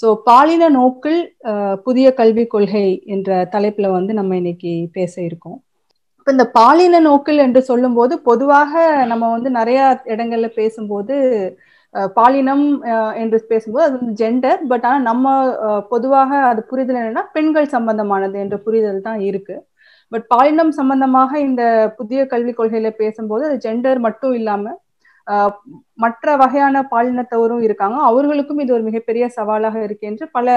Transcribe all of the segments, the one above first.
so பாலின நோக்கில் புதிய கல்விக் கொள்கை என்ற தலைப்புல வந்து நம்ம இன்னைக்கு பேச இருக்கோம் இப்போ இந்த பாலின நோக்கில் என்று சொல்லும்போது பொதுவாக நம்ம வந்து நிறைய இடங்கள்ல பேசும்போது பாலினம் என்று பேசும்போது அது வந்து ஜெண்டர் பட் ஆனால் நம்ம பொதுவாக அது புரிதல் என்னன்னா பெண்கள் சம்பந்தமானது என்ற புரிதல் தான் இருக்கு பட் பாலினம் சம்பந்தமாக இந்த புதிய கல்விக் கொள்கையில பேசும்போது அது ஜெண்டர் மட்டும் இல்லாம மற்ற வகையான பாலினத்தவரும் இருக்காங்க அவர்களுக்கும் இது ஒரு மிகப்பெரிய சவாலாக இருக்கு என்று பல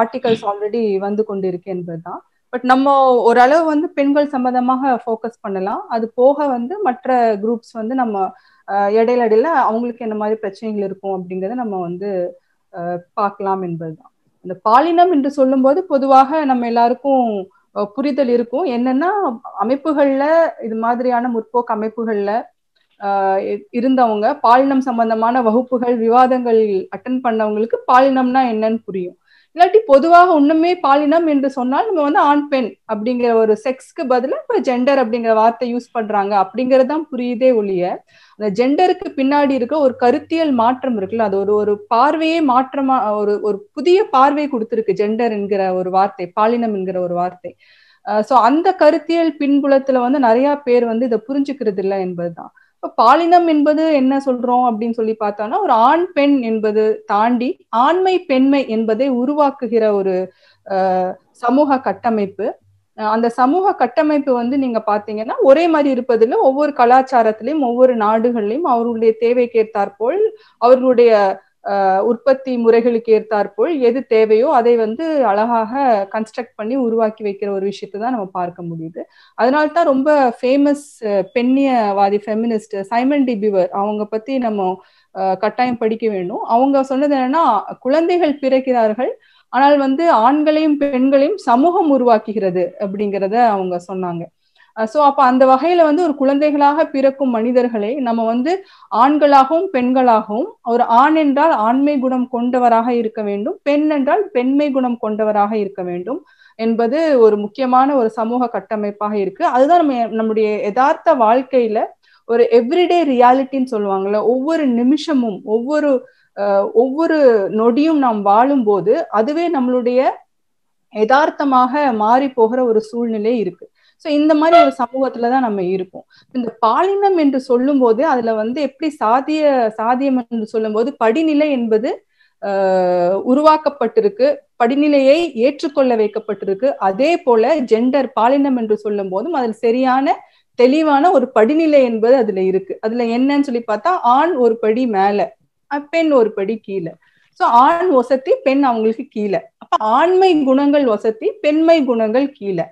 ஆர்டிகல்ஸ் ஆல்ரெடி வந்து கொண்டு இருக்கு என்பதுதான் பட் நம்ம ஓரளவு வந்து பெண்கள் சம்பந்தமாக ஃபோக்கஸ் பண்ணலாம் அது போக வந்து மற்ற குரூப்ஸ் வந்து நம்ம இடையில இடையில அவங்களுக்கு என்ன மாதிரி பிரச்சனைகள் இருக்கும் அப்படிங்கிறத நம்ம வந்து பார்க்கலாம் என்பதுதான் இந்த பாலினம் என்று சொல்லும்போது பொதுவாக நம்ம எல்லாருக்கும் புரிதல் இருக்கும் என்னன்னா அமைப்புகள்ல இது மாதிரியான முற்போக்கு அமைப்புகள்ல இருந்தவங்க பாலினம் சம்பந்தமான வகுப்புகள் விவாதங்கள் அட்டன் பண்ணவங்களுக்கு பாலினம்னா என்னன்னு புரியும் இல்லாட்டி பொதுவாக இன்னுமே பாலினம் என்று சொன்னால் நம்ம வந்து ஆண் பெண் அப்படிங்கிற ஒரு செக்ஸ்க்கு பதிலாக இப்ப ஜெண்டர் அப்படிங்கிற வார்த்தை யூஸ் பண்றாங்க அப்படிங்கிறது புரியுதே ஒழிய அந்த ஜெண்டருக்கு பின்னாடி இருக்க ஒரு கருத்தியல் மாற்றம் இருக்குல்ல அது ஒரு ஒரு பார்வையே மாற்றமா ஒரு ஒரு புதிய பார்வை கொடுத்துருக்கு ஜெண்டர் என்கிற ஒரு வார்த்தை பாலினம் என்கிற ஒரு வார்த்தை சோ அந்த கருத்தியல் பின்புலத்துல வந்து நிறைய பேர் வந்து இதை புரிஞ்சுக்கிறது இல்லை என்பதுதான் இப்போ பாலினம் என்பது என்ன சொல்றோம் அப்படின்னு சொல்லி பார்த்தோம்னா ஒரு ஆண் பெண் என்பது தாண்டி ஆண்மை பெண்மை என்பதை உருவாக்குகிற ஒரு சமூக கட்டமைப்பு அந்த சமூக கட்டமைப்பு வந்து நீங்க பாத்தீங்கன்னா ஒரே மாதிரி இருப்பதில்ல ஒவ்வொரு கலாச்சாரத்திலையும் ஒவ்வொரு நாடுகள்லையும் அவர்களுடைய தேவைக்கேற்றாற்போல் அவர்களுடைய உற்பத்தி முறைகளுக்கு ஏற்றாற்போல் எது தேவையோ அதை வந்து அழகாக கன்ஸ்ட்ரக்ட் பண்ணி உருவாக்கி வைக்கிற ஒரு விஷயத்தை தான் நம்ம பார்க்க முடியுது அதனால தான் ரொம்ப ஃபேமஸ் பெண்ணியவாதி ஃபெமினிஸ்ட் சைமன் டி பிவர் அவங்க பத்தி நம்ம கட்டாயம் படிக்க வேண்டும் அவங்க சொன்னது என்னன்னா குழந்தைகள் பிறக்கிறார்கள் ஆனால் வந்து ஆண்களையும் பெண்களையும் சமூகம் உருவாக்குகிறது அப்படிங்கிறத அவங்க சொன்னாங்க ஸோ அப்போ அந்த வகையில வந்து ஒரு குழந்தைகளாக பிறக்கும் மனிதர்களை நம்ம வந்து ஆண்களாகவும் பெண்களாகவும் ஒரு ஆண் என்றால் ஆண்மை குணம் கொண்டவராக இருக்க வேண்டும் பெண் என்றால் பெண்மை குணம் கொண்டவராக இருக்க வேண்டும் என்பது ஒரு முக்கியமான ஒரு சமூக கட்டமைப்பாக இருக்கு அதுதான் நம்ம நம்முடைய யதார்த்த வாழ்க்கையில ஒரு எவ்ரிடே ரியாலிட்டின்னு சொல்லுவாங்கல்ல ஒவ்வொரு நிமிஷமும் ஒவ்வொரு ஒவ்வொரு நொடியும் நாம் வாழும் போது அதுவே நம்மளுடைய யதார்த்தமாக மாறி போகிற ஒரு சூழ்நிலை இருக்கு ஸோ இந்த மாதிரி ஒரு சமூகத்துல தான் நம்ம இருக்கோம் இந்த பாலினம் என்று சொல்லும் போது அதுல வந்து எப்படி சாதிய சாதியம் என்று சொல்லும் போது படிநிலை என்பது உருவாக்கப்பட்டிருக்கு படிநிலையை ஏற்றுக்கொள்ள வைக்கப்பட்டிருக்கு அதே போல ஜெண்டர் பாலினம் என்று சொல்லும் போதும் அதில் சரியான தெளிவான ஒரு படிநிலை என்பது அதுல இருக்கு அதுல என்னன்னு சொல்லி பார்த்தா ஆண் ஒரு படி மேல பெண் ஒரு படி கீழே ஸோ ஆண் வசத்தி பெண் அவங்களுக்கு கீழே அப்ப ஆண்மை குணங்கள் வசத்தி பெண்மை குணங்கள் கீழே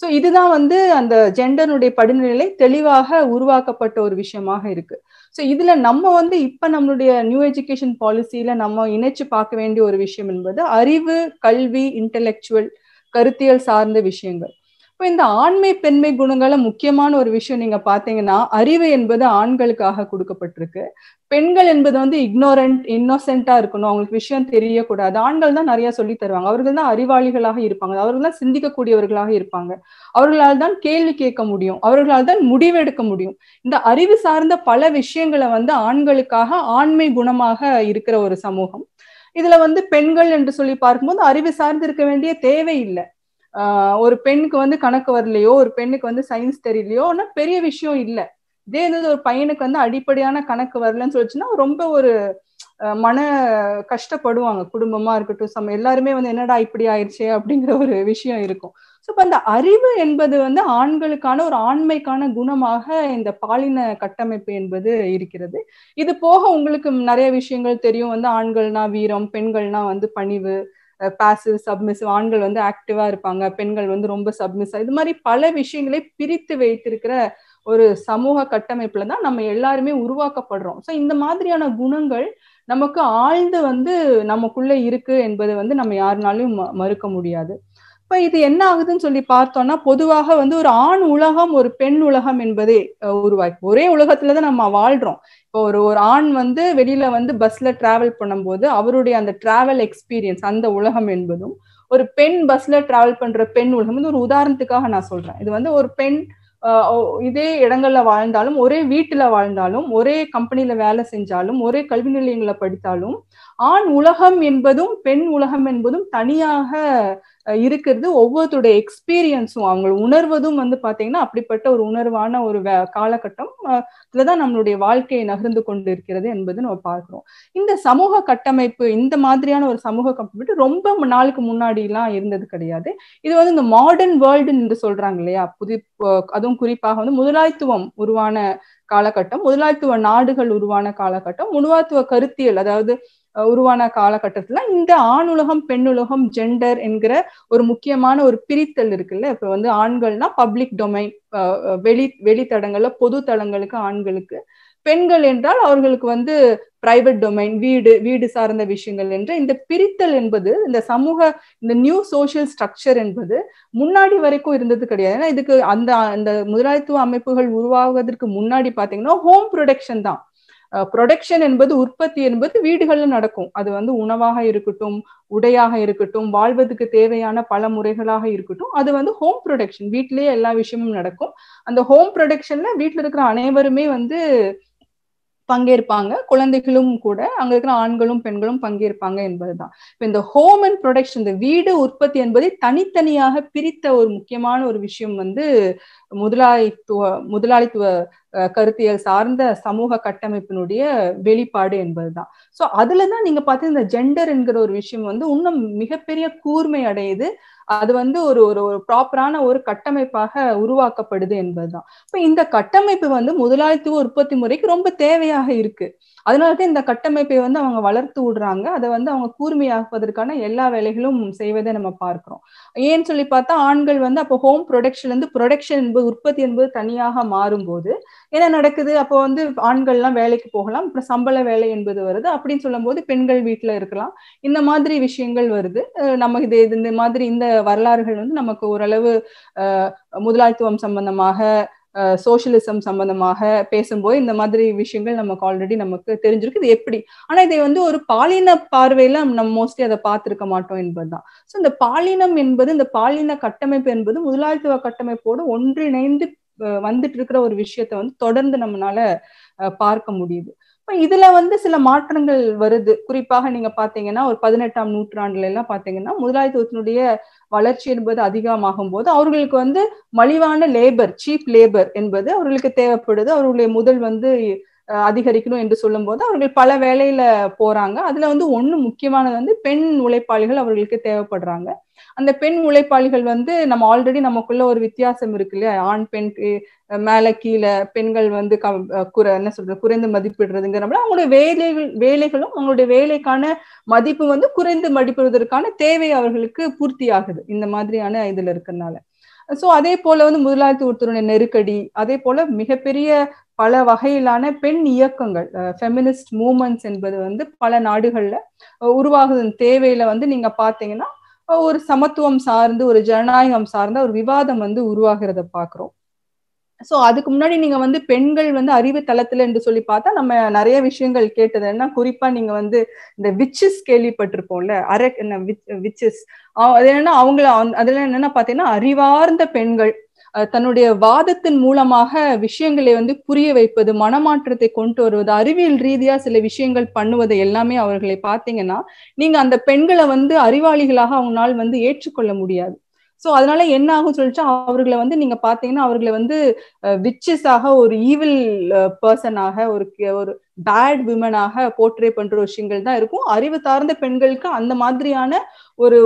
ஸோ இதுதான் வந்து அந்த ஜெண்டருடைய படிநிலை தெளிவாக உருவாக்கப்பட்ட ஒரு விஷயமாக இருக்கு ஸோ இதுல நம்ம வந்து இப்ப நம்மளுடைய நியூ எஜுகேஷன் பாலிசியில நம்ம இணைச்சு பார்க்க வேண்டிய ஒரு விஷயம் என்பது அறிவு கல்வி இன்டலெக்சுவல் கருத்தியல் சார்ந்த விஷயங்கள் இப்போ இந்த ஆண்மை பெண்மை குணங்களை முக்கியமான ஒரு விஷயம் நீங்க பாத்தீங்கன்னா அறிவு என்பது ஆண்களுக்காக கொடுக்கப்பட்டிருக்கு பெண்கள் என்பது வந்து இக்னோரண்ட் இன்னோசென்டா இருக்கணும் அவங்களுக்கு விஷயம் தெரியக்கூடாது ஆண்கள் தான் நிறைய சொல்லி தருவாங்க அவர்கள் தான் அறிவாளிகளாக இருப்பாங்க அவர்கள் தான் சிந்திக்கக்கூடியவர்களாக இருப்பாங்க அவர்களால் தான் கேள்வி கேட்க முடியும் அவர்களால் தான் முடிவெடுக்க முடியும் இந்த அறிவு சார்ந்த பல விஷயங்களை வந்து ஆண்களுக்காக ஆண்மை குணமாக இருக்கிற ஒரு சமூகம் இதுல வந்து பெண்கள் என்று சொல்லி பார்க்கும்போது அறிவு சார்ந்து இருக்க வேண்டிய தேவை இல்லை ஒரு பெண்ணுக்கு வந்து கணக்கு வரலையோ ஒரு பெண்ணுக்கு வந்து சயின்ஸ் தெரியலையோன்னா பெரிய விஷயம் இல்லை இதே இருந்தது ஒரு பையனுக்கு வந்து அடிப்படையான கணக்கு வரலன்னு சொல்லிச்சுன்னா ரொம்ப ஒரு மன கஷ்டப்படுவாங்க குடும்பமா இருக்கட்டும் சம எல்லாருமே வந்து என்னடா இப்படி ஆயிடுச்சே அப்படிங்கிற ஒரு விஷயம் இருக்கும் ஸோ இப்போ அந்த அறிவு என்பது வந்து ஆண்களுக்கான ஒரு ஆண்மைக்கான குணமாக இந்த பாலின கட்டமைப்பு என்பது இருக்கிறது இது போக உங்களுக்கு நிறைய விஷயங்கள் தெரியும் வந்து ஆண்கள்னா வீரம் பெண்கள்னா வந்து பணிவு பாசிவ் சப்மிசிவ் ஆண்கள் வந்து ஆக்டிவா இருப்பாங்க பெண்கள் வந்து ரொம்ப சப்மிசா இது மாதிரி பல விஷயங்களை பிரித்து வைத்திருக்கிற ஒரு சமூக கட்டமைப்புல தான் நம்ம எல்லாருமே உருவாக்கப்படுறோம் ஸோ இந்த மாதிரியான குணங்கள் நமக்கு ஆழ்ந்து வந்து நமக்குள்ள இருக்கு என்பது வந்து நம்ம யாருனாலையும் மறுக்க முடியாது இப்ப இது என்ன ஆகுதுன்னு சொல்லி பார்த்தோம்னா பொதுவாக வந்து ஒரு ஆண் உலகம் ஒரு பெண் உலகம் என்பதே உருவாக்கி ஒரே உலகத்துலதான் நம்ம வாழ்றோம் இப்போ ஒரு ஒரு ஆண் வந்து வெளியில வந்து பஸ்ல டிராவல் பண்ணும்போது அவருடைய அந்த டிராவல் எக்ஸ்பீரியன்ஸ் அந்த உலகம் என்பதும் ஒரு பெண் பஸ்ல டிராவல் பண்ற பெண் உலகம் வந்து ஒரு உதாரணத்துக்காக நான் சொல்றேன் இது வந்து ஒரு பெண் இதே இடங்கள்ல வாழ்ந்தாலும் ஒரே வீட்டுல வாழ்ந்தாலும் ஒரே கம்பெனில வேலை செஞ்சாலும் ஒரே கல்வி நிலையங்களை படித்தாலும் ஆண் உலகம் என்பதும் பெண் உலகம் என்பதும் தனியாக இருக்கிறது ஒவ்வொருத்தருடைய எக்ஸ்பீரியன்ஸும் அவங்க உணர்வதும் வந்து பாத்தீங்கன்னா அப்படிப்பட்ட ஒரு உணர்வான ஒரு காலகட்டம் இதுலதான் நம்மளுடைய வாழ்க்கையை நகர்ந்து கொண்டு இருக்கிறது என்பது நம்ம பார்க்கிறோம் இந்த சமூக கட்டமைப்பு இந்த மாதிரியான ஒரு சமூக கட்டமைப்பு ரொம்ப நாளுக்கு முன்னாடி எல்லாம் இருந்தது கிடையாது இது வந்து இந்த மாடர்ன் வேர்ல்டுன்னு என்று சொல்றாங்க இல்லையா புது அதுவும் குறிப்பாக வந்து முதலாளித்துவம் உருவான காலகட்டம் முதலாளித்துவ நாடுகள் உருவான காலகட்டம் முதலாளித்துவ கருத்தியல் அதாவது உருவான காலகட்டத்துல இந்த ஆணுலகம் பெண்ணுலகம் ஜெண்டர் என்கிற ஒரு முக்கியமான ஒரு பிரித்தல் இருக்குல்ல இப்ப வந்து ஆண்கள்னா பப்ளிக் டொமைன் வெளி வெளித்தடங்கள்ல பொது தளங்களுக்கு ஆண்களுக்கு பெண்கள் என்றால் அவர்களுக்கு வந்து பிரைவேட் டொமைன் வீடு வீடு சார்ந்த விஷயங்கள் என்று இந்த பிரித்தல் என்பது இந்த சமூக இந்த நியூ சோசியல் ஸ்ட்ரக்சர் என்பது முன்னாடி வரைக்கும் இருந்தது கிடையாது ஏன்னா இதுக்கு அந்த அந்த முதலாளித்துவ அமைப்புகள் உருவாகுவதற்கு முன்னாடி பாத்தீங்கன்னா ஹோம் ப்ரொடக்ஷன் தான் ப்ரொடக்ஷன் என்பது உற்பத்தி என்பது வீடுகள்ல நடக்கும் அது வந்து உணவாக இருக்கட்டும் உடையாக இருக்கட்டும் வாழ்வதற்கு தேவையான பல முறைகளாக இருக்கட்டும் அது வந்து ஹோம் ப்ரொடக்ஷன் வீட்டிலேயே எல்லா விஷயமும் நடக்கும் அந்த ஹோம் ப்ரொடக்ஷன்ல வீட்டில் இருக்கிற அனைவருமே வந்து பங்கேற்பாங்க குழந்தைகளும் கூட அங்க இருக்கிற ஆண்களும் பெண்களும் பங்கேற்பாங்க என்பதுதான் இப்ப இந்த ஹோம் அண்ட் ப்ரொடக்ஷன் இந்த வீடு உற்பத்தி என்பதை தனித்தனியாக பிரித்த ஒரு முக்கியமான ஒரு விஷயம் வந்து முதலாளித்துவ முதலாளித்துவ கருத்தியல் சார்ந்த சமூக கட்டமைப்பினுடைய வெளிப்பாடு என்பதுதான் ஸோ அதுல தான் நீங்க பாத்தீங்கன்னா இந்த ஜெண்டர் என்கிற ஒரு விஷயம் வந்து இன்னும் மிகப்பெரிய கூர்மை அடையுது அது வந்து ஒரு ஒரு ஒரு ப்ராப்பரான ஒரு கட்டமைப்பாக உருவாக்கப்படுது என்பதுதான் இப்ப இந்த கட்டமைப்பு வந்து முதலாளித்துவ உற்பத்தி முறைக்கு ரொம்ப தேவையாக இருக்கு அதனாலதான் இந்த கட்டமைப்பை வந்து அவங்க வளர்த்து விடுறாங்க அதை வந்து அவங்க கூர்மையாக்குவதற்கான எல்லா வேலைகளும் செய்வதை நம்ம பார்க்கிறோம் ஏன்னு சொல்லி பார்த்தா ஆண்கள் வந்து அப்போ ஹோம் ப்ரொடக்ஷன்ல இருந்து ப்ரொடக்ஷன் என்பது உற்பத்தி என்பது தனியாக மாறும்போது என்ன நடக்குது அப்போ வந்து ஆண்கள்லாம் வேலைக்கு போகலாம் அப்புறம் சம்பள வேலை என்பது வருது அப்படின்னு சொல்லும் போது பெண்கள் வீட்டுல இருக்கலாம் இந்த மாதிரி விஷயங்கள் வருது நம்ம இது இந்த மாதிரி இந்த வரலாறுகள் வந்து நமக்கு ஓரளவு முதலாளித்துவம் சம்பந்தமாக சோசியலிசம் சம்பந்தமாக பேசும்போது இந்த மாதிரி விஷயங்கள் நமக்கு ஆல்ரெடி நமக்கு தெரிஞ்சிருக்கு இது எப்படி ஆனா இதை வந்து ஒரு பாலின பார்வையில நம்ம மோஸ்ட்லி அதை பார்த்திருக்க மாட்டோம் என்பதுதான் ஸோ இந்த பாலினம் என்பது இந்த பாலின கட்டமைப்பு என்பது முதலாளித்துவ கட்டமைப்போடு ஒன்றிணைந்து வந்துட்டு இருக்கிற ஒரு விஷயத்த வந்து தொடர்ந்து நம்மளால பார்க்க முடியுது இதுல வந்து சில மாற்றங்கள் வருது குறிப்பாக நீங்க பாத்தீங்கன்னா ஒரு பதினெட்டாம் நூற்றாண்டுல எல்லாம் பாத்தீங்கன்னா முதலாளித்துவத்தினுடைய வளர்ச்சி என்பது அதிகமாகும் போது அவர்களுக்கு வந்து மலிவான லேபர் சீப் லேபர் என்பது அவர்களுக்கு தேவைப்படுது அவர்களுடைய முதல் வந்து அதிகரிக்கணும் என்று சொல்லும் போது அவர்கள் பல வேலையில போறாங்க அதுல வந்து ஒண்ணு முக்கியமானது வந்து பெண் உழைப்பாளிகள் அவர்களுக்கு தேவைப்படுறாங்க அந்த பெண் உழைப்பாளிகள் வந்து நம்ம ஆல்ரெடி நமக்குள்ள ஒரு வித்தியாசம் இருக்கு இல்லையா ஆண் பெண் மேல கீழே பெண்கள் வந்து குறை என்ன சொல்றது குறைந்து மதிப்பிடுறதுங்கிறப்ப அவங்களுடைய வேலைகள் வேலைகளும் அவங்களுடைய வேலைக்கான மதிப்பு வந்து குறைந்து மதிப்பிடுவதற்கான தேவை அவர்களுக்கு பூர்த்தி ஆகுது இந்த மாதிரியான இதுல இருக்கிறதுனால ஸோ அதே போல வந்து முதலாளித்துவத்தினுடைய நெருக்கடி அதே போல மிகப்பெரிய பல வகையிலான பெண் இயக்கங்கள் ஃபெமினிஸ்ட் மூமெண்ட்ஸ் என்பது வந்து பல நாடுகள்ல உருவாகுதன் தேவையில வந்து நீங்க பாத்தீங்கன்னா ஒரு சமத்துவம் சார்ந்து ஒரு ஜனநாயகம் சார்ந்த ஒரு விவாதம் வந்து உருவாகிறத பாக்குறோம் ஸோ அதுக்கு முன்னாடி நீங்க வந்து பெண்கள் வந்து அறிவு தளத்துல என்று சொல்லி பார்த்தா நம்ம நிறைய விஷயங்கள் கேட்டது என்ன குறிப்பா நீங்க வந்து இந்த விச்சஸ் கேள்விப்பட்டிருப்போம்ல அர விச்சஸ் அது என்னன்னா அவங்கள அதுல என்னன்னா பாத்தீங்கன்னா அறிவார்ந்த பெண்கள் தன்னுடைய வாதத்தின் மூலமாக விஷயங்களை வந்து புரிய வைப்பது மனமாற்றத்தை கொண்டு வருவது அறிவியல் ரீதியா சில விஷயங்கள் பண்ணுவது எல்லாமே அவர்களை பார்த்தீங்கன்னா நீங்க அந்த பெண்களை வந்து அறிவாளிகளாக அவங்களால் வந்து ஏற்றுக்கொள்ள முடியாது சோ அதனால என்ன ஆகும் சொல்லிச்சா அவர்களை வந்து நீங்க பாத்தீங்கன்னா அவர்களை வந்து விச்சஸாக ஒரு ஈவில் பர்சனாக ஒரு ஒரு பேட் விமனாக போர்ட்ரே பண்ற விஷயங்கள் தான் இருக்கும் அறிவு சார்ந்த பெண்களுக்கு அந்த மாதிரியான ஒரு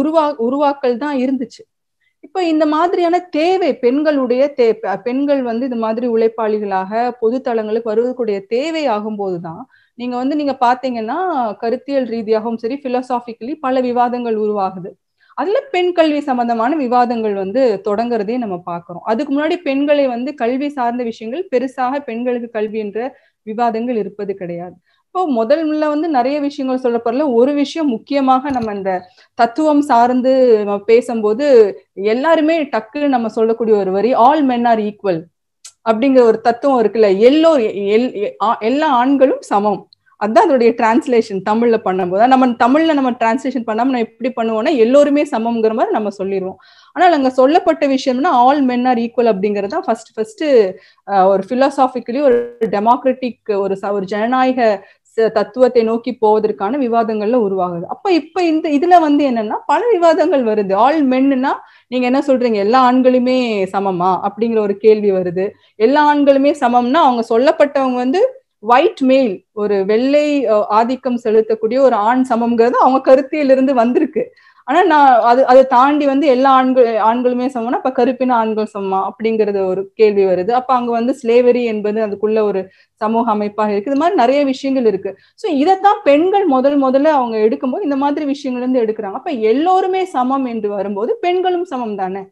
உருவா உருவாக்கல் தான் இருந்துச்சு இப்ப இந்த மாதிரியான தேவை பெண்களுடைய தே பெண்கள் வந்து இந்த மாதிரி உழைப்பாளிகளாக பொது தளங்களுக்கு வருவதற்குடைய தேவை ஆகும்போதுதான் நீங்க வந்து நீங்க பாத்தீங்கன்னா கருத்தியல் ரீதியாகவும் சரி பிலோசாபிக்கலி பல விவாதங்கள் உருவாகுது அதுல பெண் கல்வி சம்பந்தமான விவாதங்கள் வந்து தொடங்குறதே நம்ம பாக்குறோம் அதுக்கு முன்னாடி பெண்களை வந்து கல்வி சார்ந்த விஷயங்கள் பெருசாக பெண்களுக்கு கல்வி என்ற விவாதங்கள் இருப்பது கிடையாது இப்போ முதல்ல வந்து நிறைய விஷயங்கள் சொல்லப்படல ஒரு விஷயம் முக்கியமாக நம்ம இந்த தத்துவம் சார்ந்து நம்ம பேசும்போது எல்லாருமே டக்குன்னு நம்ம சொல்லக்கூடிய ஒரு வரி ஆல் மென் ஆர் ஈக்குவல் அப்படிங்கிற ஒரு தத்துவம் இருக்குல்ல எல்லோ எல்லா ஆண்களும் சமம் அதுதான் அதனுடைய டிரான்ஸ்லேஷன் தமிழ்ல பண்ணும்போது நம்ம தமிழ்ல நம்ம டிரான்ஸ்லேஷன் பண்ணாம நம்ம எப்படி பண்ணுவோம்னா எல்லோருமே சமம்ங்கிற மாதிரி நம்ம சொல்லிடுவோம் ஆனால் அங்க சொல்லப்பட்ட விஷயம்னா ஆல் மென் ஆர் ஈக்குவல் தான் ஃபர்ஸ்ட் ஃபர்ஸ்ட் ஒரு பிலாசாபிக்கலி ஒரு டெமோக்ராட்டிக் ஒரு ஒரு ஜனநாயக தத்துவத்தை நோக்கி போவதற்கான விவாதங்கள்ல உருவாகுது அப்ப இப்ப இந்த இதுல வந்து என்னன்னா பல விவாதங்கள் வருது ஆல் மென்னா நீங்க என்ன சொல்றீங்க எல்லா ஆண்களுமே சமமா அப்படிங்கிற ஒரு கேள்வி வருது எல்லா ஆண்களுமே சமம்னா அவங்க சொல்லப்பட்டவங்க வந்து ஒயிட் மேல் ஒரு வெள்ளை ஆதிக்கம் செலுத்தக்கூடிய ஒரு ஆண் சமம்ங்கிறது அவங்க கருத்தியிலிருந்து வந்திருக்கு ஆனா நான் அது அதை தாண்டி வந்து எல்லா ஆண்கள் ஆண்களுமே சமம்னா அப்ப கருப்பின ஆண்கள் சமமா அப்படிங்கறது ஒரு கேள்வி வருது அப்ப அங்க வந்து ஸ்லேவரி என்பது அதுக்குள்ள ஒரு சமூக அமைப்பாக இருக்கு இது மாதிரி நிறைய விஷயங்கள் இருக்கு ஸோ இதைத்தான் பெண்கள் முதல் முதல்ல அவங்க எடுக்கும்போது இந்த மாதிரி விஷயங்கள் இருந்து எடுக்கிறாங்க அப்ப எல்லோருமே சமம் என்று வரும்போது பெண்களும் சமம் தானே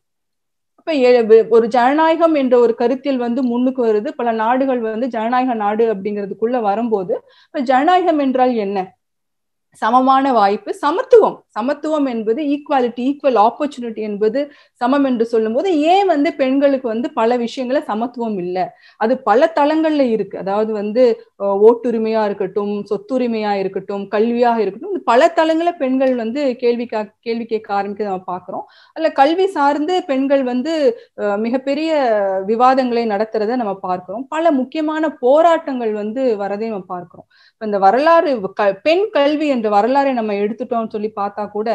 இப்ப ஒரு ஜனநாயகம் என்ற ஒரு கருத்தில் வந்து முன்னுக்கு வருது பல நாடுகள் வந்து ஜனநாயக நாடு அப்படிங்கிறதுக்குள்ள வரும்போது இப்ப ஜனநாயகம் என்றால் என்ன சமமான வாய்ப்பு சமத்துவம் சமத்துவம் என்பது ஈக்குவாலிட்டி ஈக்குவல் ஆப்பர்ச்சுனிட்டி என்பது சமம் என்று சொல்லும்போது ஏன் வந்து பெண்களுக்கு வந்து பல விஷயங்கள சமத்துவம் இல்லை அது பல தளங்கள்ல இருக்கு அதாவது வந்து ஓட்டுரிமையா இருக்கட்டும் சொத்துரிமையா இருக்கட்டும் கல்வியாக இருக்கட்டும் பல தளங்கள பெண்கள் வந்து கேள்வி கேள்வி கேட்க ஆரம்பிக்க நம்ம பாக்குறோம் அல்ல கல்வி சார்ந்து பெண்கள் வந்து மிகப்பெரிய விவாதங்களை நடத்துறத நம்ம பார்க்கிறோம் பல முக்கியமான போராட்டங்கள் வந்து வரதை நம்ம பார்க்கிறோம் இந்த வரலாறு பெண் கல்வி என்ற வரலாறை நம்ம எடுத்துட்டோம்னு சொல்லி பார்த்தா கூட